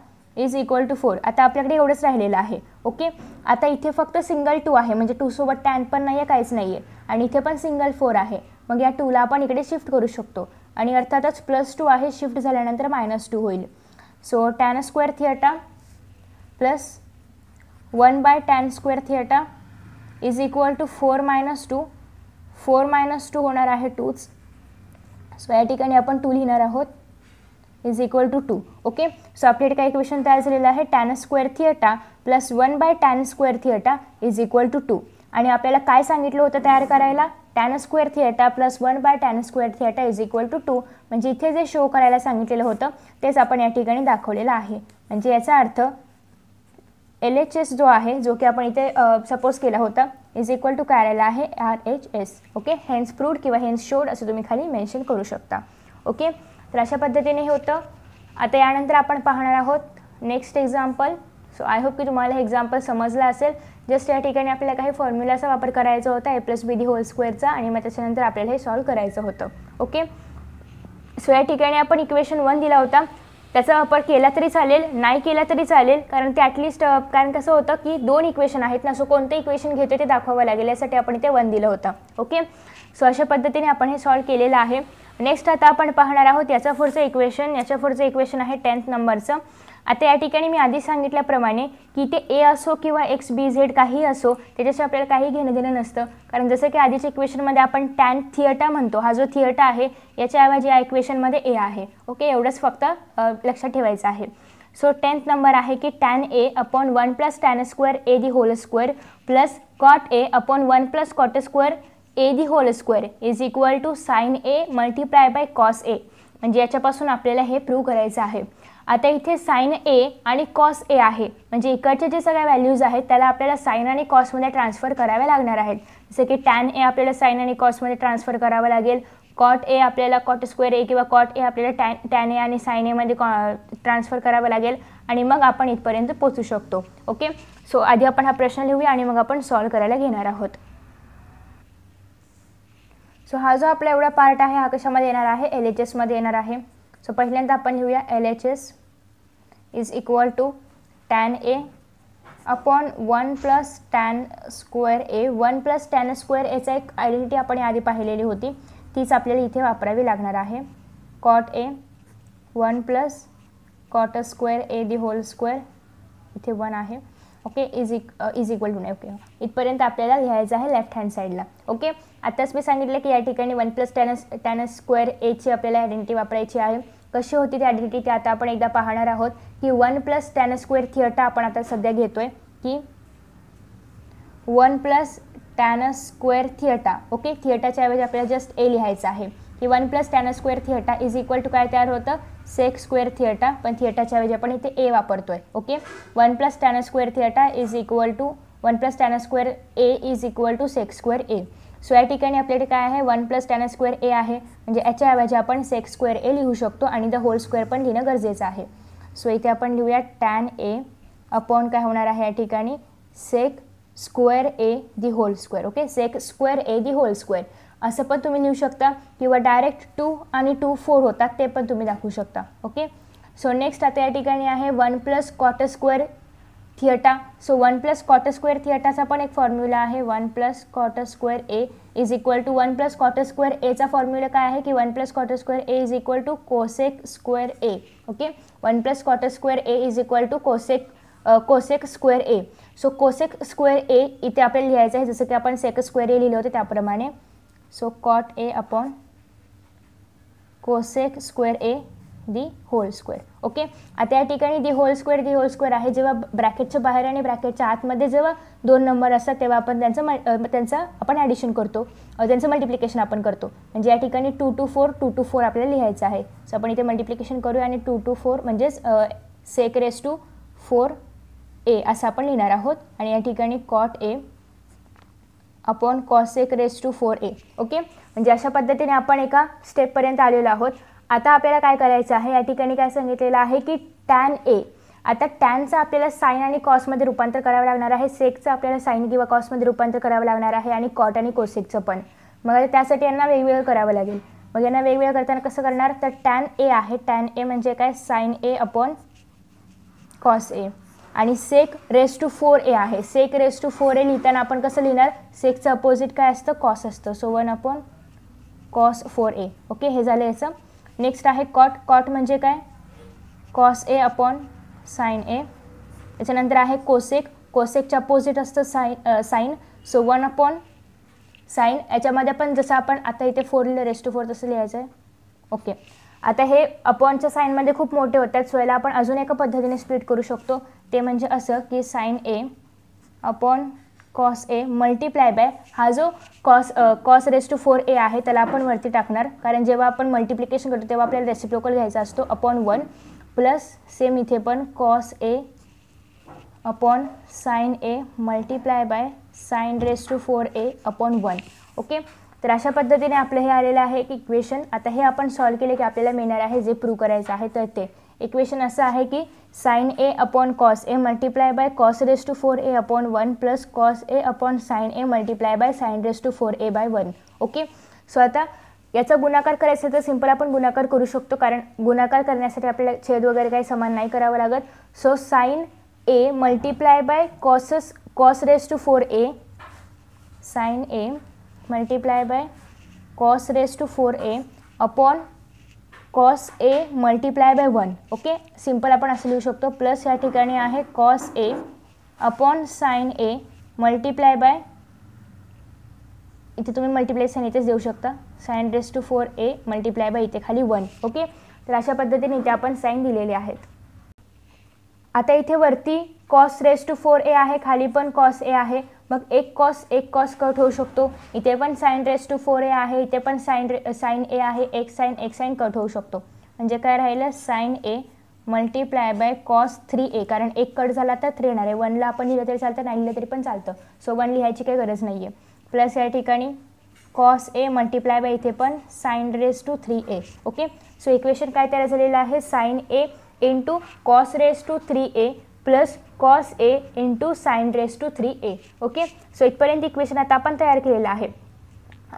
is equal to four आता आपल्याकडे एवढंच राहिलेलं आहे ओके आता इथे फक्त सिंगल टू आहे म्हणजे टू सोबत टॅन पण नाही आहे काहीच नाही आहे आणि इथे पण सिंगल फोर आहे मग या टूला आपण इकडे शिफ्ट करू शकतो आणि अर्थातच प्लस टू आहे शिफ्ट झाल्यानंतर मायनस टू होईल so tan square theta plus one by tan square theta is equal to four minus two four minus two होणार आहे टूच सो या ठिकाणी आपण टू लिहिणार आहोत is equal to two okay so आपल्याकडे काय इक्वेशन तयार झालेलं आहे tan square theta plus one by tan square theta is equal to two आणि आपल्याला काय सांगितलं होतं तयार करायला tan square theta plus one by tan square theta is equal to two म्हणजे इथे जे शो करायला सांगितलेलं होतं तेच आपण या ठिकाणी दाखवलेलं आहे म्हणजे याचा अर्थ एल एच एस जो आहे जो की आपण इथे सपोज केला होता इज इक्वल टू काय आहे R H S okay hence proved किंवा हेन्स शोड असं तुम्ही खाली मेन्शन करू शकता ओके तर अशा पद्धतीने हे होतं आता यानंतर आपण पाहणार आहोत next example so I hope की तुम्हाला हे एक्झाम्पल समजलं असेल जस्ट या ठिकाणी आपल्याला काही फॉर्म्युलाचा वापर करायचा होता ए प्लस बी दी होल स्क्वेअरचा आणि मग त्याच्यानंतर आपल्याला हे सॉल्व्ह करायचं होतं ओके सो या ठिकाणी आपण इक्वेशन वन दिला होता त्याचा वापर केला तरी चालेल नाही केला तरी चालेल कारण ते ॲटलिस्ट कारण कसं होतं की दोन इक्वेशन आहेत ना सो कोणतं इक्वेशन घेतो ते दाखवावं लागेल यासाठी आपण ते वन दिलं होतं ओके सो अशा पद्धतीने आपण हे सॉल्व केलेलं आहे नेक्स्ट आता आपण पाहणार आहोत याचा पुढचं इक्वेशन याच्या पुढचं इक्वेशन आहे टेन्थ नंबरचं आता या ठिकाणी मी आधी सांगितल्याप्रमाणे की ते ए असो किंवा एक्स बी झेड काही असो त्याच्याशी आपल्याला काही घेणं देणं नसतं कारण जसं की आधीच्या इक्वेशनमध्ये आपण टॅन थिएटा म्हणतो हा जो थिएटा आहे याच्याऐवजी या इक्वेशनमध्ये ए आहे ओके एवढंच फक्त लक्षात ठेवायचं आहे सो टेन्थ नंबर आहे की tan A upon one plus tan square A the whole square plus cot A upon one plus cot square A the whole square is equal to sine A multiply by cos A म्हणजे याच्यापासून आपल्याला हे prove करायचं आहे आता इथे sine A आणि cos A आहे म्हणजे इकडचे जे सगळ्या व्हॅल्यूज आहेत त्याला आपल्याला साईन आणि कॉसमध्ये ट्रान्सफर कराव्या लागणार आहेत जसं की टॅन ए आपल्याला साईन आणि कॉसमध्ये ट्रान्सफर करावं लागेल कॉट ए आपल्याला कॉट स्क्वेअर ए किंवा कॉट ए आपल्याला टॅन टॅन ए आणि साईन एमध्ये कॉ ट्रान्सफर करावं लागेल आणि मग आपण इथपर्यंत पोचू शकतो ओके सो आधी आपण हा प्रश्न लिहूया आणि मग आपण सॉल्व करायला घेणार आहोत सो हा जो आपला एवढा पार्ट आहे हा कशामध्ये येणार आहे एल एच एसमध्ये येणार आहे सो पहिल्यांदा आपण लिहूया L H S is equal to tan A upon one plus tan square A one plus tan square एचा एक आयडेंटिटी आपण आधी पाहिलेली होती तीच आपल्याला इथे वापरावी लागणार आहे cot A one plus cot square A the whole square इथे वन आहे ओके इज इक इज इक्वल टू नाही ओके इथपर्यंत आपल्याला लिहायचं आहे लेफ्ट हँड साईडला ओके आत्ताच मी सांगितलं की या ठिकाणी one plus tan tan square एची आपल्याला आयडेंटिटी वापरायची आहे कशी होती ती आयडेंटिटी ती आता आपण एकदा पाहणार आहोत की one plus tan square theta आपण आता सध्या घेतो आहे की one plus tan square theta okay थिएटाच्या ऐवजी आपल्याला जस्ट ए लिहायचं आहे की one plus tan square theta is equal to काय तयार होतं सेक्स स्क्वेअर थिएटा पण थिएटाच्या ऐवजी आपण इथे ए वापरतोय okay one plus tan square theta is equal to one plus tan square A is equal to sex square A so या ठिकाणी आपल्याकडे काय आहे one plus tan square A आहे म्हणजे याच्या ऐवजी आपण सेक्स स्क्वेअर ए लिहू शकतो आणि द होल स्क्वेअर पण लिहिणं गरजेचं आहे सो इथे आपण लिहूया टॅन ए अपॉन काय होणार आहे या ठिकाणी sec square A the whole square okay sec square A the whole square असं पण तुम्ही लिहू शकता किंवा डायरेक्ट टू आणि टू फोर होतात ते पण तुम्ही दाखवू शकता ओके सो नेक्स्ट आता या ठिकाणी आहे one plus cot square theta so one plus cot square थिएटाचा पण एक फॉर्म्युला आहे one plus cot square A is equal to one plus cot square एचा फॉर्म्युला काय आहे की one plus cot square A is equal to cosec square A okay one plus cot square A is equal to cosec cosec square A so cosec square A इथे आपल्याला लिहायचं आहे जसं की आपण सेक स्क्वेअर ए लिहिलं होतं त्याप्रमाणे so cot A upon cosec square A the whole square okay आता या ठिकाणी the whole square the whole square आहे जेव्हा ब्रॅकेटच्या बाहेर आणि ब्रॅकेटच्या आतमध्ये जेव्हा दोन नंबर असतात तेव्हा आपण त्यांचं म त्यांचं आपण ॲडिशन करतो त्यांचं मल्टिप्लिकेशन आपण करतो म्हणजे या ठिकाणी two two four two two four आपल्याला लिहायचं आहे सो आपण इथे मल्टिप्लिकेशन करूया आणि टू टू फोर म्हणजेच sec raise to four A असं आपण लिहिणार आहोत आणि या ठिकाणी cot A upon cosec raise to four A okay म्हणजे अशा पद्धतीने आपण एका स्टेपपर्यंत आलेलो आहोत आता आपल्याला काय करायचं आहे या ठिकाणी काय सांगितलेलं आहे की टॅन ए आता टॅनचं आपल्याला साईन आणि कॉसमध्ये रूपांतर करावं लागणार आहे सेकचं आपल्याला साईन किंवा कॉसमध्ये रूपांतर करावं लागणार आहे आणि कॉट आणि कोसेकचं पण मग त्यासाठी यांना वेगवेगळं करावं लागेल मग यांना वेगवेगळं करताना कसं करणार तर टॅन ए आहे टॅन ए म्हणजे काय sine A upon cos A आणि sec raise to four A आहे sec raise to four A लिहिताना आपण कसं लिहिणार सेकचं अपोजिट काय असतं कॉस असतं so one upon cos four A okay हे झालं याचं नेक्स्ट आहे कॉट कॉट म्हणजे काय cos A upon sine A त्याच्यानंतर आहे कोसेक कोसेकच्या अपोजिट असतं sine sine so one upon sine याच्यामध्ये पण जसं आपण आता इथे फोर लिहिलं रेस टू फोर तसं लिहायचं आहे ओके आता हे अपॉनच्या साईनमध्ये खूप मोठे होतात सो याला आपण अजून एका पद्धतीने स्प्लिट करू शकतो ते म्हणजे असं की sine A upon cos A multiply by हा जो cos cos raise to four A आहे त्याला आपण वरती टाकणार कारण जेव्हा आपण मल्टिप्लिकेशन करतो तेव्हा आपल्याला रेसिप्रोकल घ्यायचा असतो अपॉन वन प्लस सेम इथे पण cos A upon sine A multiply by sine raise to four A upon one okay तर अशा पद्धतीने आपलं हे आलेलं आहे की इक्वेशन आता हे आपण सॉल्व केले की आपल्याला मिळणार आहे जे प्रूव्ह करायचं आहे तर ते इक्वेशन असं आहे की sine A upon cos A multiply by cos raise to four A upon one plus cos A upon sine A multiply by sine raise to four A by one okay so आता याचा गुणाकार करायचा तर simple आपण गुणाकार करू शकतो कारण गुणाकार करण्यासाठी आपल्याला छेद वगैरे काही समान नाही करावं लागत so sine A multiply by cos cos raise to four A sine A multiply by cos raise to four A upon cos A multiply by one okay simple आपण असं लिहू शकतो प्लस या ठिकाणी आहे cos A upon sine A multiply by इथे तुम्ही multiply sine इथेच देऊ शकता sine raise to four A multiply by इथे खाली वन ओके तर अशा पद्धतीने इथे आपण साईन दिलेले आहेत आता इथे वरती cos raise to four A आहे खाली पण कॉस ए आहे मग एक कॉस एक कॉस कट होऊ शकतो इथे पण sine raise to four A आहे इथे पण साईन रे साईन ए आहे एक साईन एक साईन कट होऊ शकतो म्हणजे काय राहिलं sine A multiply by cos three A कारण एक कट झाला तर थ्री येणार आहे वनला आपण लिहिलं तरी चालतं नाही लिहिलं तरी पण चालतं सो वन लिहायची काही गरज नाही आहे प्लस या ठिकाणी कॉस ए मल्टीप्लाय बाय इथे पण sine raise to three A okay so equation काय तयार झालेलं आहे sine A into cos raise to three A plus cos A into sine raise to three A okay so इथपर्यंत equation आता आपण तयार केलेलं आहे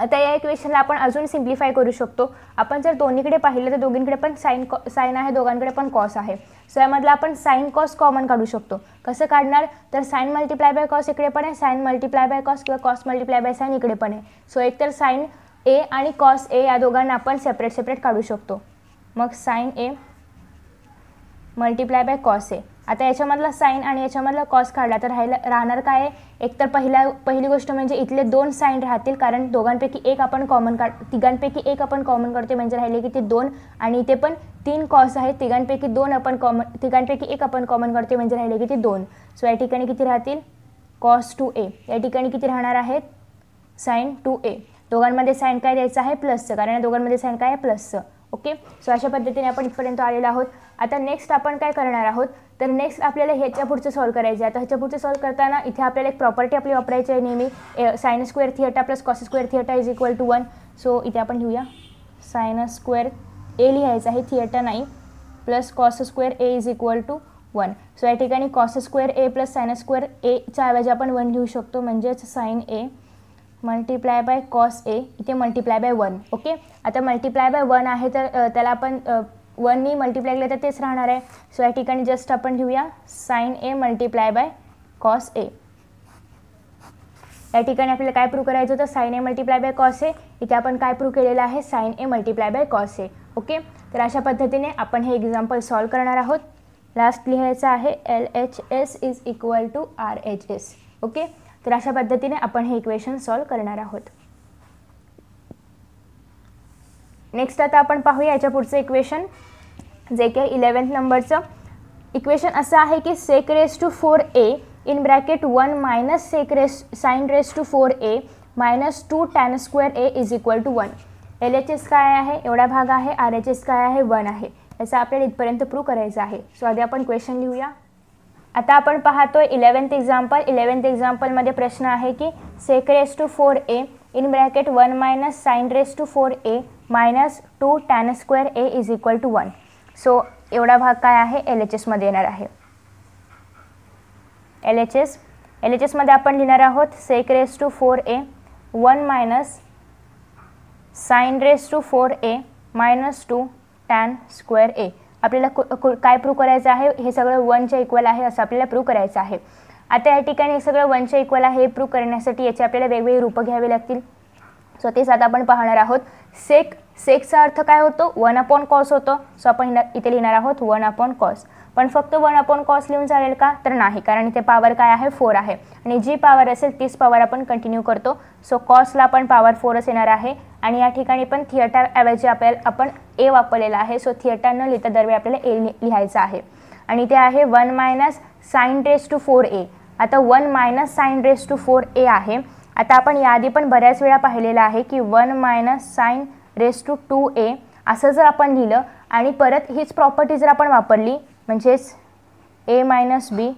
आता या इक्वेशनला आपण अजून सिम्प्लिफाय करू शकतो आपण जर दोन्हीकडे पाहिलं तर दोघींकडे पण साईन कॉ साईन आहे दोघांकडे पण कॉस आहे सो यामधला आपण साईन कॉस कॉमन काढू शकतो कसं काढणार तर साईन मल्टिप्लाय बाय कॉस इकडे पण आहे साईन मल्टिप्लाय बाय कॉस किंवा कॉस मल्टिप्लाय बाय साईन इकडे पण आहे सो एकतर साईन ए आणि कॉस ए या दोघांना आपण सेपरेट सेपरेट काढू शकतो मग sine A multiply by cos A आता याच्यामधला साईन आणि याच्यामधला कॉस काढला तर राहिला राहणार काय एकतर पहिला पहिली गोष्ट म्हणजे इथले दोन साईन राहतील कारण दोघांपैकी एक आपण कॉमन काढ तिघांपैकी एक आपण कॉमन करतो म्हणजे राहिले की ते दोन आणि इथे पण तीन कॉस आहेत तिघांपैकी दोन आपण कॉमन तिघांपैकी एक आपण कॉमन करतो म्हणजे राहिले की ते दोन सो या ठिकाणी किती राहतील कॉस टू ए या ठिकाणी किती राहणार आहेत साईन टू ए दोघांमध्ये साईन काय द्यायचं आहे प्लसचं कारण दोघांमध्ये साईन काय आहे प्लसचं ओके सो अशा पद्धतीने आपण इथपर्यंत आलेलो आहोत आता नेक्स्ट आपण काय करणार आहोत तर नेक्स्ट आपल्याला ह्याच्या पुढचं सॉल्व करायचं आहे आता ह्याच्या पुढचं सॉल्व करताना इथे आपल्याला एक प्रॉपर्टी आपली वापरायची आहे नेहमी sine square theta plus cos square theta is equal to one so इथे आपण लिहूया सायन स्क्वेअर ए लिहायचं आहे थिएटा नाही plus cos square A is equal to one so या ठिकाणी cos square A plus sine square एच्या ऐवजी आपण वन लिहू शकतो म्हणजेच sine A multiply by cos A इथे मल्टिप्लाय बाय वन ओके आता मल्टिप्लाय बाय वन आहे तर त्याला आपण वननी मल्टिप्लाय केलं तर तेच राहणार आहे सो या ठिकाणी जस्ट आपण घेऊया sine A multiply by cos A या ठिकाणी आपल्याला काय प्रूव्ह करायचं होतं sine A multiply by cos A इथे आपण काय प्रूव्ह केलेलं आहे sine A multiply by cos A okay तर अशा पद्धतीने आपण हे एक्झाम्पल सॉल्व करणार आहोत लास्ट लिहायचं आहे L H S is equal to R H S okay तर अशा पद्धतीने आपण हे इक्वेशन सॉल्व करणार आहोत नेक्स्ट आता आपण पाहूया याच्या पुढचं इक्वेशन जे की इलेवन्थ नंबरचं इक्वेशन असं आहे की sec raise to four A in bracket one minus sec raise sine raise to four A minus two tan square A is equal to one L H S काय आहे एवढा भाग आहे आर एच एस काय आहे one आहे याचा आपल्याला इथपर्यंत प्रूव्ह करायचं आहे सो आधी आपण क्वेश्चन लिहूया आता आपण पाहतो इलेवन्थ एक्झाम्पल इलेवन्थ एक्झाम्पलमध्ये प्रश्न आहे की sec raise to four A in bracket one minus sine raise to four A minus two tan square A is equal to one so एवढा भाग काय आहे एल एच एसमध्ये येणार आहे L H S L H एसमध्ये आपण लिहिणार आहोत sec raise to four A one minus sine raise to four A minus two tan square A आपल्याला काय प्रूव्ह करायचं आहे हे सगळं वनच्या इक्वल आहे असं आपल्याला प्रूव्ह करायचं आहे आता या ठिकाणी हे सगळं वनच्या इक्वल आहे हे प्रूव्ह करण्यासाठी याचे आपल्याला वेगवेगळी रूपं घ्यावी लागतील सो तेच आता आपण पाहणार आहोत सेक सेकचा अर्थ काय होतो वन अपॉन कॉस होतो सो आपण इथे लिहिणार आहोत वन अपॉन कॉस पण फक्त वन अपॉन कॉस लिहून चालेल का तर नाही कारण इथे पॉवर काय आहे फोर आहे आणि जी पॉवर असेल तीच पॉवर आपण कंटिन्यू करतो सो कॉसला पण पॉवर फोरच येणार आहे आणि या ठिकाणी पण थिएटर ऐवजी आपल्याला आपण ए वापरलेला आहे सो थिएटर न लिहिता दरवेळी आपल्याला ए लिहायचं आहे आणि ते आहे one minus sine raise to four A आता one minus sine raise to four A आहे आता आपण याआधी पण बऱ्याच वेळा पाहिलेलं आहे की one minus sine raise to two A असं जर आपण लिहिलं आणि परत हीच प्रॉपर्टी जर आपण वापरली म्हणजेच A minus B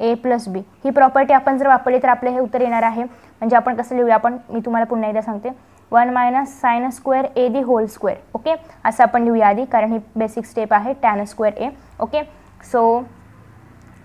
A plus B ही प्रॉपर्टी आपण जर वापरली तर आपलं हे उत्तर येणार आहे म्हणजे आपण कसं लिहूया आपण मी तुम्हाला पुन्हा एकदा सांगते one minus sine square A the whole square okay असं आपण लिहूया आधी कारण ही बेसिक स्टेप आहे tan square A okay so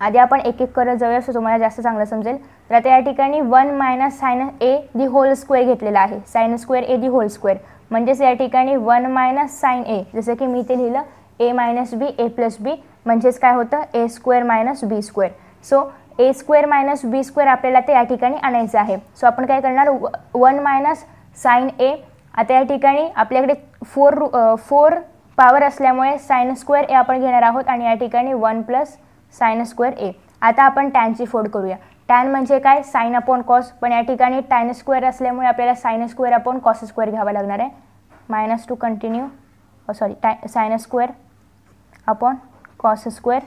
आधी आपण एक एक करत जाऊया सो तुम्हाला जास्त चांगलं समजेल तर आता या ठिकाणी one minus sine A the whole square घेतलेला आहे sine square A the whole square म्हणजेच या ठिकाणी वन मायनस साईन ए जसं की मी इथे लिहिलं ए मायनस बी ए प्लस बी म्हणजेच काय होतं A square minus B square so A square minus B square आपल्याला ते या ठिकाणी आणायचं आहे सो आपण काय करणार वन मायनस साईन ए आता या ठिकाणी आपल्याकडे फोर फोर पावर असल्यामुळे सायन स्क्वेअर ए आपण घेणार आहोत आणि या ठिकाणी one plus sinus square A आता आपण टॅनची फोड करूया टॅन म्हणजे काय साईन अपॉन कॉस पण या ठिकाणी टॅन स्क्वेअर असल्यामुळे आपल्याला sine square upon cos square घ्यावा लागणार आहे minus two continue sorry tie sinus square upon cos square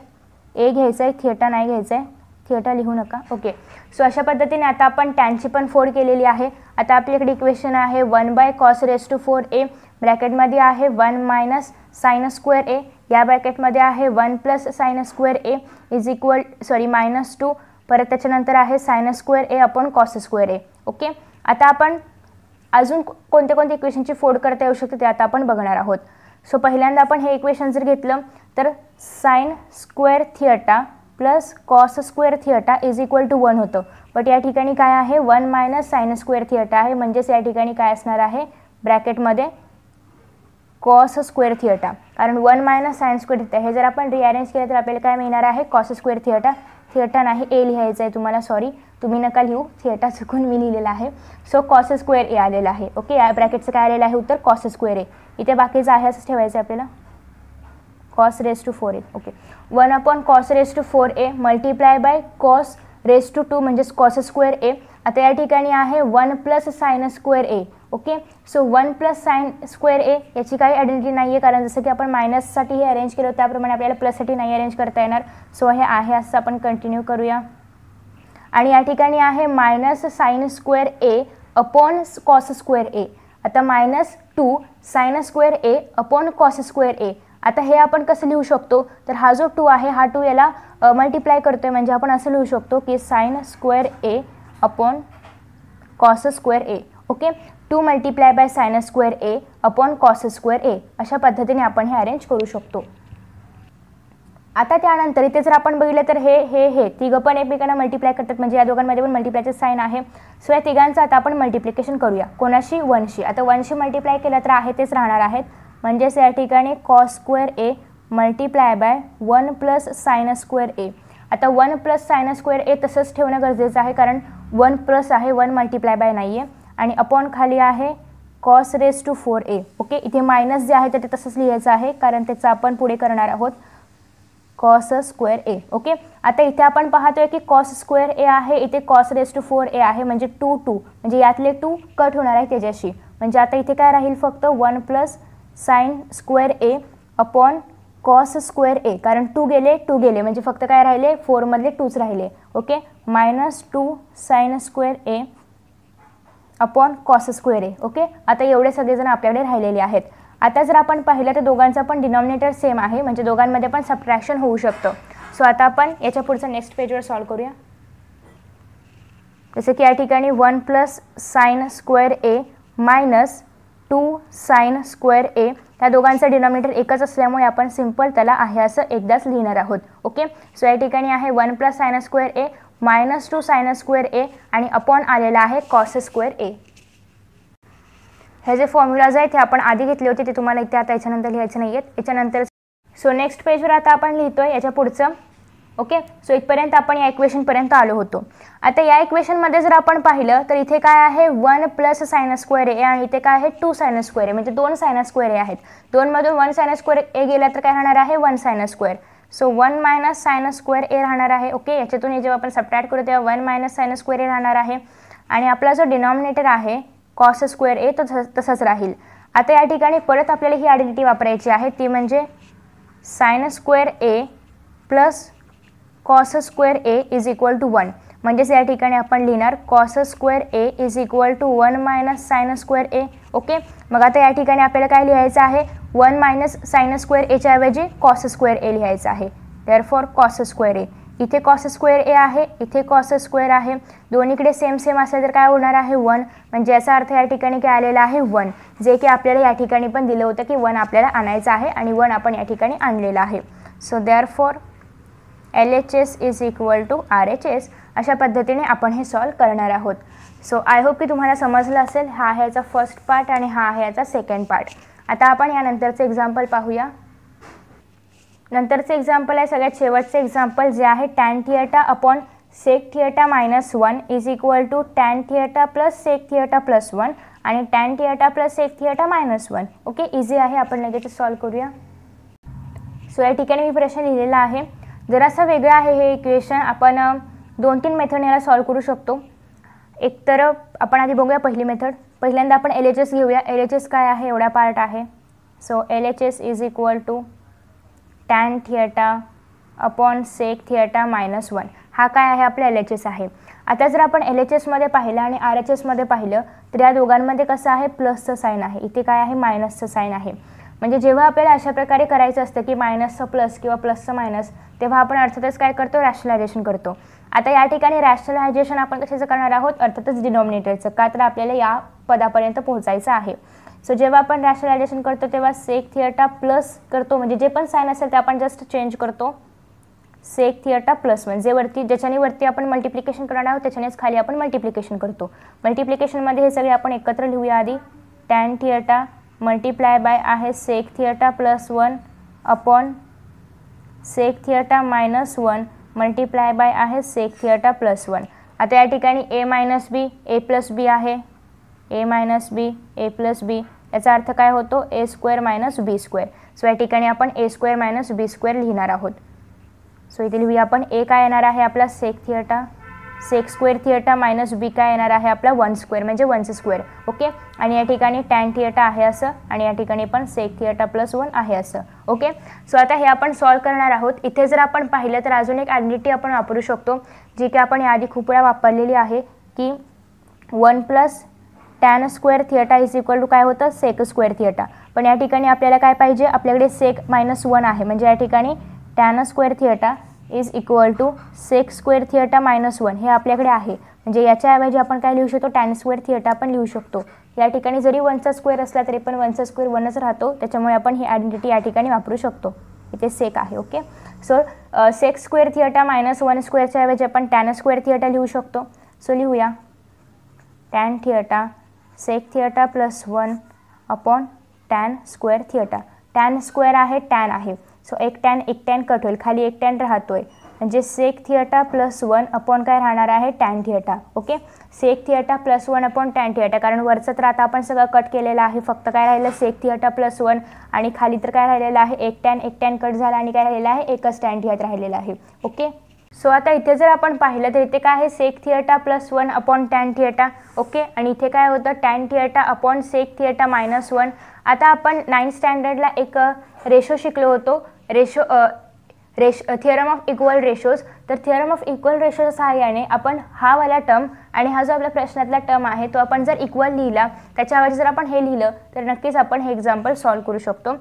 A घ्यायचं आहे थिएटर नाही घ्यायचं आहे थिएटर लिहू नका ओके सो अशा पद्धतीने आता आपण टॅनची पण फोड केलेली आहे आता आपल्याकडे इक्वेशन आहे one by cos raise to four A ब्रॅकेटमध्ये आहे one minus sinus square A या ब्रॅकेटमध्ये आहे one plus sinus square A is equal sorry minus two परत त्याच्यानंतर आहे sinus square A upon cos square A okay आता आपण अजून कोणत्या कोणत्या इक्वेशनची फोड करता येऊ शकते ते आता आपण बघणार आहोत सो पहिल्यांदा आपण हे इक्वेशन जर घेतलं तर sine square theta plus cos square theta is equal to one होतं बट या ठिकाणी काय आहे one minus sine square theta आहे म्हणजेच या ठिकाणी काय असणार आहे ब्रॅकेटमध्ये कॉस स्क्वेअर थिएटा कारण one minus sine square theta हे जर आपण रिअरेंज केलं तर आपल्याला काय मिळणार आहे कॉस स्क्वेअर थिएटा थिएटा नाही ए लिहायचं आहे तुम्हाला सॉरी तुम्ही नका लिहू थिएटा चुकून मी लिहिलेलं आहे सो कॉस स्क्वेअर ए आलेला आहे ओके या ब्रॅकेटचं काय आलेलं आहे उत्तर कॉस स्क्वेअर ए इथे बाकीचं आहे असं ठेवायचं आहे आपल्याला cos raise to four A okay one upon cos raise to four A multiply by cos raise to two म्हणजेच कॉस स्क्वेअर ए आता या ठिकाणी आहे one plus sine square A okay so one plus sine square A याची काही identity नाही आहे कारण जसं की आपण मायनससाठी हे अरेंज केलं त्याप्रमाणे आपल्याला प्लससाठी नाही अरेंज करता येणार सो हे आहे असं आपण कंटिन्यू करूया आणि या ठिकाणी आहे minus sine square A upon cos square A आता minus two sine square A upon cos square A आता हे आपण कसं लिहू शकतो तर हा जो टू आहे हा टू याला मल्टिप्लाय करतो आहे म्हणजे आपण असं लिहू शकतो की sine square A upon cos square A okay two multiply by sine square A upon cos square A अशा पद्धतीने आपण हे अरेंज करू शकतो आता त्यानंतर इथे जर आपण बघितलं तर हे हे हे तिघं पण एकमेकांना मल्टिप्लाय करतात म्हणजे या दोघांमध्ये पण मल्टिप्लायचे साईन आहे सो या तिघांचं आता आपण मल्टिप्लिकेशन करूया कोणाशी वनशी आता वनशी मल्टिप्लाय केलं तर आहे तेच राहणार आहेत म्हणजेच या ठिकाणी cos square A multiply by one plus sine square A आता one plus sine square A तसंच ठेवणं गरजेचं आहे कारण वन प्लस आहे वन मल्टिप्लाय बाय नाही आहे आणि अपॉन खाली आहे cos raise to four A okay इथे मायनस जे आहे तर ते तसंच लिहायचं आहे कारण त्याचं आपण पुढे करणार आहोत कॉस स्क्वेअर ए ओके आता इथे आपण पाहतोय की कॉस स्क्वेअर ए आहे इथे cos raise to four A आहे म्हणजे टू टू म्हणजे यातले टू कट होणार आहे त्याच्याशी म्हणजे आता इथे काय राहील फक्त one plus sine square A upon cos square A कारण टू गेले टू गेले म्हणजे फक्त काय राहिले फोरमधले टूच राहिले okay minus two sine square A upon cos square A okay आता एवढे सगळेजण आपल्याकडे राहिलेले आहेत आता जर आपण पाहिलं तर दोघांचा पण डिनॉमिनेटर सेम आहे म्हणजे दोघांमध्ये पण सबट्रॅक्शन होऊ शकतं सो आता आपण याच्या पुढचं नेक्स्ट पेजवर सॉल्व करूया जसं की या ठिकाणी one plus sine square A minus two sine square A त्या दोघांचं डिनॉमिनेटर एकच असल्यामुळे आपण सिंपल त्याला आहे असं एकदाच लिहिणार आहोत ओके सो या ठिकाणी आहे one plus sinus square A minus two sinus square A आणि अपॉन आलेला आहे कॉस स्क्वेअर ए हे जे फॉर्म्युलाज आहेत ते आपण आधी घेतले होते ते तुम्हाला इथे आता याच्यानंतर लिहायचे नाही आहेत याच्यानंतर सो नेक्स्ट पेजवर आता आपण लिहितोय याच्या पुढचं ओके सो इथपर्यंत आपण या इक्वेशनपर्यंत आलो होतो आता या इक्वेशनमध्ये जर आपण पाहिलं तर इथे काय आहे one plus sinus square A आणि इथे काय आहे टू सायनस स्क्वेअर ए म्हणजे दोन सायनस स्क्वेअर ए आहेत दोनमधून वन सायनस स्क्वेअर ए गेला तर काय राहणार आहे one sinus square so one minus sinus square A राहणार आहे ओके याच्यातून हे जेव्हा आपण सबट्रॅक्ट करू तेव्हा one minus sinus square A राहणार आहे आणि आपला जो डिनॉमिनेटर आहे कॉस स्क्वेअर ए तो तसंच राहील आता या ठिकाणी परत आपल्याला ही आयडेंटिटी वापरायची आहे ती म्हणजे sinus square A plus cos square A is equal to one म्हणजेच या ठिकाणी आपण लिहिणार cos square A is equal to one minus sine square A okay मग आता या ठिकाणी आपल्याला काय लिहायचं आहे वन मायनस सायन स्क्वेअर एच्या ऐवजी कॉस स्क्वेअर ए लिहायचं आहे therefore cos square A इथे कॉस स्क्वेअर ए आहे इथे कॉस स्क्वेअर आहे दोन्हीकडे सेम सेम असेल तर काय होणार आहे वन म्हणजे याचा अर्थ या ठिकाणी काय आलेला आहे वन जे की आपल्याला या ठिकाणी पण दिलं होतं की वन आपल्याला आणायचं आहे आणि वन आपण या ठिकाणी आणलेलं आहे so therefore L H S is equal to R H S अशा पद्धतीने आपण हे सॉल्व करणार आहोत सो आय होप की तुम्हाला समजलं असेल हा आहे याचा फर्स्ट पार्ट आणि हा आहे याचा सेकंड पार्ट आता आपण यानंतरचे एक्झाम्पल पाहूया नंतरचे एक्झाम्पल आहे सगळ्यात शेवटचे एक्झाम्पल जे आहे tan theta upon sec theta minus one is equal to tan theta plus sec theta plus one आणि tan theta plus sec theta minus one okay easy आहे आपण लगेच सॉल्व करूया सो या ठिकाणी मी प्रश्न लिहिलेला आहे जरासं वेगळं आहे हे इक्वेशन आपण दोन तीन मेथड याला सॉल्व करू शकतो एकतर आपण आधी बघूया पहिली मेथड पहिल्यांदा आपण एल एच एस घेऊया एल एच एस काय आहे एवढा पार्ट आहे so L H S is equal to tan theta upon sec theta minus one हा काय आहे आपला एल एच एस आहे आता जर आपण एल एच एसमध्ये पाहिलं आणि आर एच एसमध्ये पाहिलं तर या दोघांमध्ये कसं आहे प्लसचं साईन आहे इथे काय आहे मायनसचं साईन आहे म्हणजे जेव्हा आपल्याला अशा प्रकारे करायचं असतं की मायनसचं प्लस किंवा प्लसचं मायनस तेव्हा आपण अर्थातच काय करतो रॅशनलायझेशन करतो आता या ठिकाणी रॅशनलायझेशन आपण कशाचं करणार आहोत अर्थातच डिनॉमिनेटरचं का तर आपल्याला या पदापर्यंत पोहोचायचं आहे सो जेव्हा आपण रॅशनलायझेशन करतो तेव्हा सेक थिएटा प्लस करतो म्हणजे जे पण साईन असेल ते आपण जस्ट चेंज करतो सेक थिएटा प्लस म्हणजे जे वरती ज्याच्याने वरती आपण मल्टिप्लिकेशन करणार आहोत त्याच्यानेच खाली आपण मल्टिप्लिकेशन करतो मल्टिप्लिकेशनमध्ये हे सगळे आपण एकत्र लिहूया आधी टॅन थिएटा मल्टीप्लाय बाय आहे sec theta plus one upon sec theta minus one multiply by आहे सेक थिएटा प्लस वन आता या ठिकाणी ए मायनस बी ए प्लस बी आहे A minus B A plus बी याचा अर्थ काय होतो A square minus B square so या ठिकाणी आपण A square minus B square लिहिणार आहोत सो इथे लिहूया आपण ए काय येणार आहे आपला sec theta secs square theta minus B काय येणार आहे आपला वन स्क्वेअर म्हणजे वन स्क्वेअर ओके आणि या ठिकाणी टॅन थिएटा आहे असं आणि या ठिकाणी पण सेक थिएटा प्लस वन आहे असं ओके सो आता हे आपण सॉल्व करणार आहोत इथे जर आपण पाहिलं तर अजून एक आयडेंटिटी आपण वापरू शकतो जी की आपण याआधी खूप वेळा वापरलेली आहे की one plus tan square theta is equal to काय होतं सेक स्क्वेअर थिएटा पण या ठिकाणी आपल्याला काय पाहिजे आपल्याकडे सेक मायनस वन आहे म्हणजे या ठिकाणी tan square theta is equal to sex square theta minus one हे आपल्याकडे आहे म्हणजे याच्याऐवजी आपण काय लिहू शकतो टॅन स्क्वेअर थिएटा पण लिहू शकतो या ठिकाणी जरी वनचा स्क्वेअर असला तरी पण वनचा स्क्वेअर वनच राहतो त्याच्यामुळे आपण ही आयडेंटिटी या ठिकाणी वापरू शकतो इथे सेक आहे okay so secs square theta minus one स्क्वेअरच्या ऐवजी आपण टॅन स्क्वेअर थिएटा लिहू शकतो सो लिहूया tan theta sec theta plus one upon tan square theta tan square आहे टॅन आहे सो एक टॅन एक टॅन कट होईल खाली एक टॅन राहतो आहे म्हणजे sec theta plus one upon काय राहणार आहे tan theta okay sec theta plus one upon tan theta कारण वरचं तर आता आपण सगळं कट केलेलं आहे फक्त काय राहिलं सेक थिएटा प्लस वन आणि खाली तर काय राहिलेलं आहे एक टॅन एक टॅन कट झाला आणि काय राहिलेलं आहे एकच टॅन थिएट राहिलेलं आहे ओके सो आता इथे जर आपण पाहिलं तर इथे काय आहे sec theta plus one upon tan theta okay आणि इथे काय होतं tan theta upon sec theta minus one आता आपण नाईन्थ स्टँडर्डला एक रेशो uh, शिकलो होतो ratio ratio theorem of equal ratios तर थिअरम ऑफ इक्वल रेशोच्या सहाय्याने आपण हा वाला टर्म आणि हा जो आपल्या प्रश्नातला टर्म आहे तो आपण जर इक्वल लिहिला त्याच्याऐवजी जर आपण हे लिहिलं तर नक्कीच आपण हे एक्झाम्पल सॉल्व करू शकतो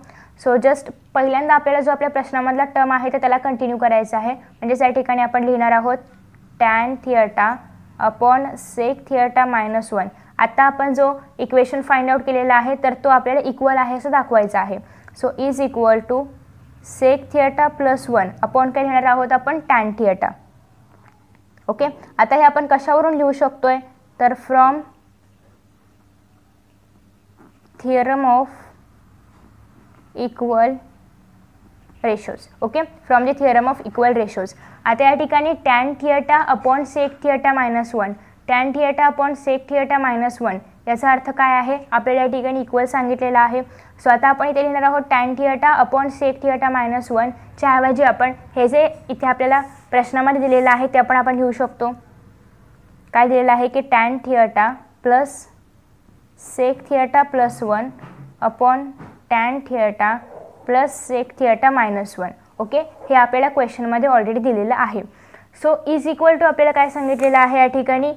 सो जस्ट पहिल्यांदा आपल्याला जो आपल्या प्रश्नामधला टर्म आहे तर त्याला कंटिन्यू करायचा आहे म्हणजेच या ठिकाणी आपण लिहिणार आहोत tan theta upon sec theta minus one आत्ता आपण जो इक्वेशन फाइंड आउट केलेला आहे तर तो आपल्याला इक्वल आहे असं दाखवायचा आहे so is equal to sec theta plus one upon काय घेणार आहोत आपण टॅन थिएटा ओके आता हे आपण कशावरून लिहू शकतोय तर from theorem of equal ratios okay from the theorem of equal ratios आता या ठिकाणी tan theta upon sec theta minus one tan theta upon sec theta minus one याचा अर्थ काय आहे आपल्याला या ठिकाणी इक्वल सांगितलेला आहे सो आता आपण इथे लिहिणार आहोत tan theta upon sec theta minus one च्याऐवजी आपण हे जे इथे आपल्याला प्रश्नामध्ये दिलेलं आहे ते आपण आपण घेऊ शकतो काय दिलेलं आहे की tan theta plus sec theta plus one upon tan theta plus sec theta minus one okay हे आपल्याला क्वेश्चनमध्ये ऑलरेडी दिलेलं आहे सो इज इक्वल टू आपल्याला काय सांगितलेलं आहे या ठिकाणी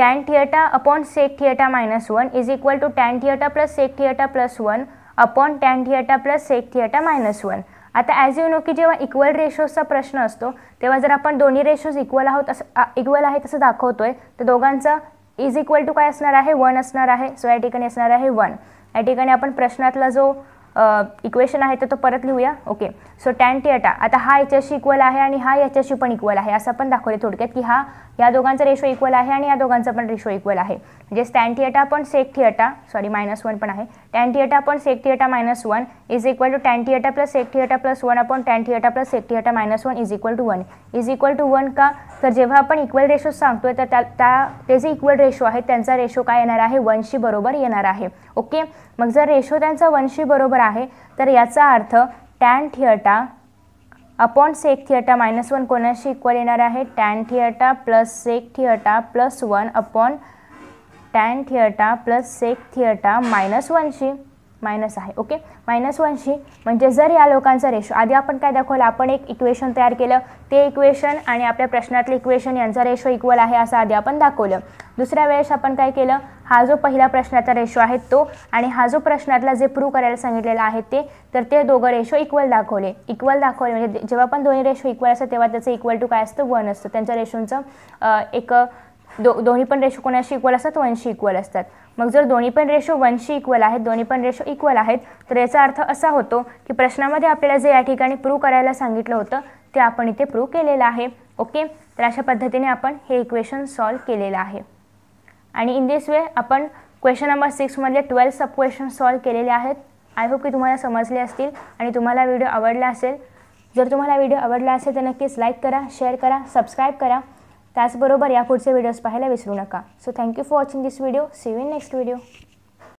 tan theta upon sec theta minus one is equal to tan theta plus sec theta plus one upon tan theta plus sec theta minus one आता ॲज यू नो की जेव्हा equal रेशोजचा प्रश्न असतो तेव्हा जर आपण दोन्ही रेशोज इक्वल आहोत असं इक्वल आहे तसं दाखवतो आहे तर दोघांचं इज इक्वल टू काय असणार आहे वन असणार आहे सो या ठिकाणी असणार आहे वन या ठिकाणी आपण प्रश्नातला जो इक्वेशन आहे तर तो परत लिहूया ओके सो टॅन थिएटा आता हा याच्याशी इक्वल आहे आणि हा याच्याशी पण इक्वल आहे असं पण दाखवले थोडक्यात की हा या दोघांचा रेशो इक्वल आहे आणि या दोघांचा पण रेशो इक्वल आहे म्हणजे स्टॅन थिएटा पण sec theta sorry minus one पण आहे टॅन थिएटा पण sec theta minus one is equal to tan theta plus sec theta plus one आपण tan theta plus sec theta minus one is equal to one is equal to one का तर जेव्हा आपण equal ratio सांगतोय तर त्या त्या ते जे इक्वल रेशो आहेत त्यांचा रेशो काय येणार आहे वनशी बरोबर येणार आहे ओके मग जर रेशो त्यांचा वनशी बरोबर आहे तर याचा अर्थ tan theta upon sec theta minus one कोणाशी इक्वल येणार आहे tan theta plus sec theta plus one upon tan theta plus sec theta minus वनशी मायनस आहे ओके मायनस वनशी म्हणजे जर या लोकांचा रेशो आधी आपण काय दाखवलं आपण एक इक्वेशन तयार केलं ते इक्वेशन आणि आपल्या प्रश्नातलं इक्वेशन यांचा रेशो इक्वल आहे असं आधी आपण दाखवलं दुसऱ्या वेळेस आपण काय केलं हा जो पहिला प्रश्नाचा रेशो आहे तो आणि हा जो प्रश्नातला जे प्रूव्ह करायला सांगितलेला आहे ते तर ते दोघं रेशो इक्वल दाखवले इक्वल दाखवले म्हणजे जेव्हा पण दोन्ही रेशो इक्वल असतात तेव्हा त्याचं इक्वल टू काय असतं वन असतं त्यांच्या रेशोंचं एक दो दोन्ही पण रेशो कोणाशी इक्वल असतात वनशी इक्वल असतात मग जर दोन्ही पण रेशो वनशी इक्वल आहेत दोन्ही पण रेशो इक्वल आहेत तर याचा अर्थ असा होतो की प्रश्नामध्ये आपल्याला जे या ठिकाणी प्रूव्ह करायला सांगितलं होतं ते आपण इथे प्रूव्ह केलेलं आहे ओके तर अशा पद्धतीने आपण हे इक्वेशन सॉल्व केलेलं आहे आणि इन दिस वे आपण क्वेश्चन नंबर सिक्समधले ट्वेल्थ सब क्वेश्चन सॉल्व केलेले आहेत आय होप की तुम्हाला समजले असतील आणि तुम्हाला व्हिडिओ आवडला असेल जर तुम्हाला व्हिडिओ आवडला असेल तर नक्कीच लाईक करा शेअर करा सबस्क्राईब करा त्याचबरोबर या पुढचे व्हिडिओज पाहायला विसरू नका so thank you for watching this video see you in next video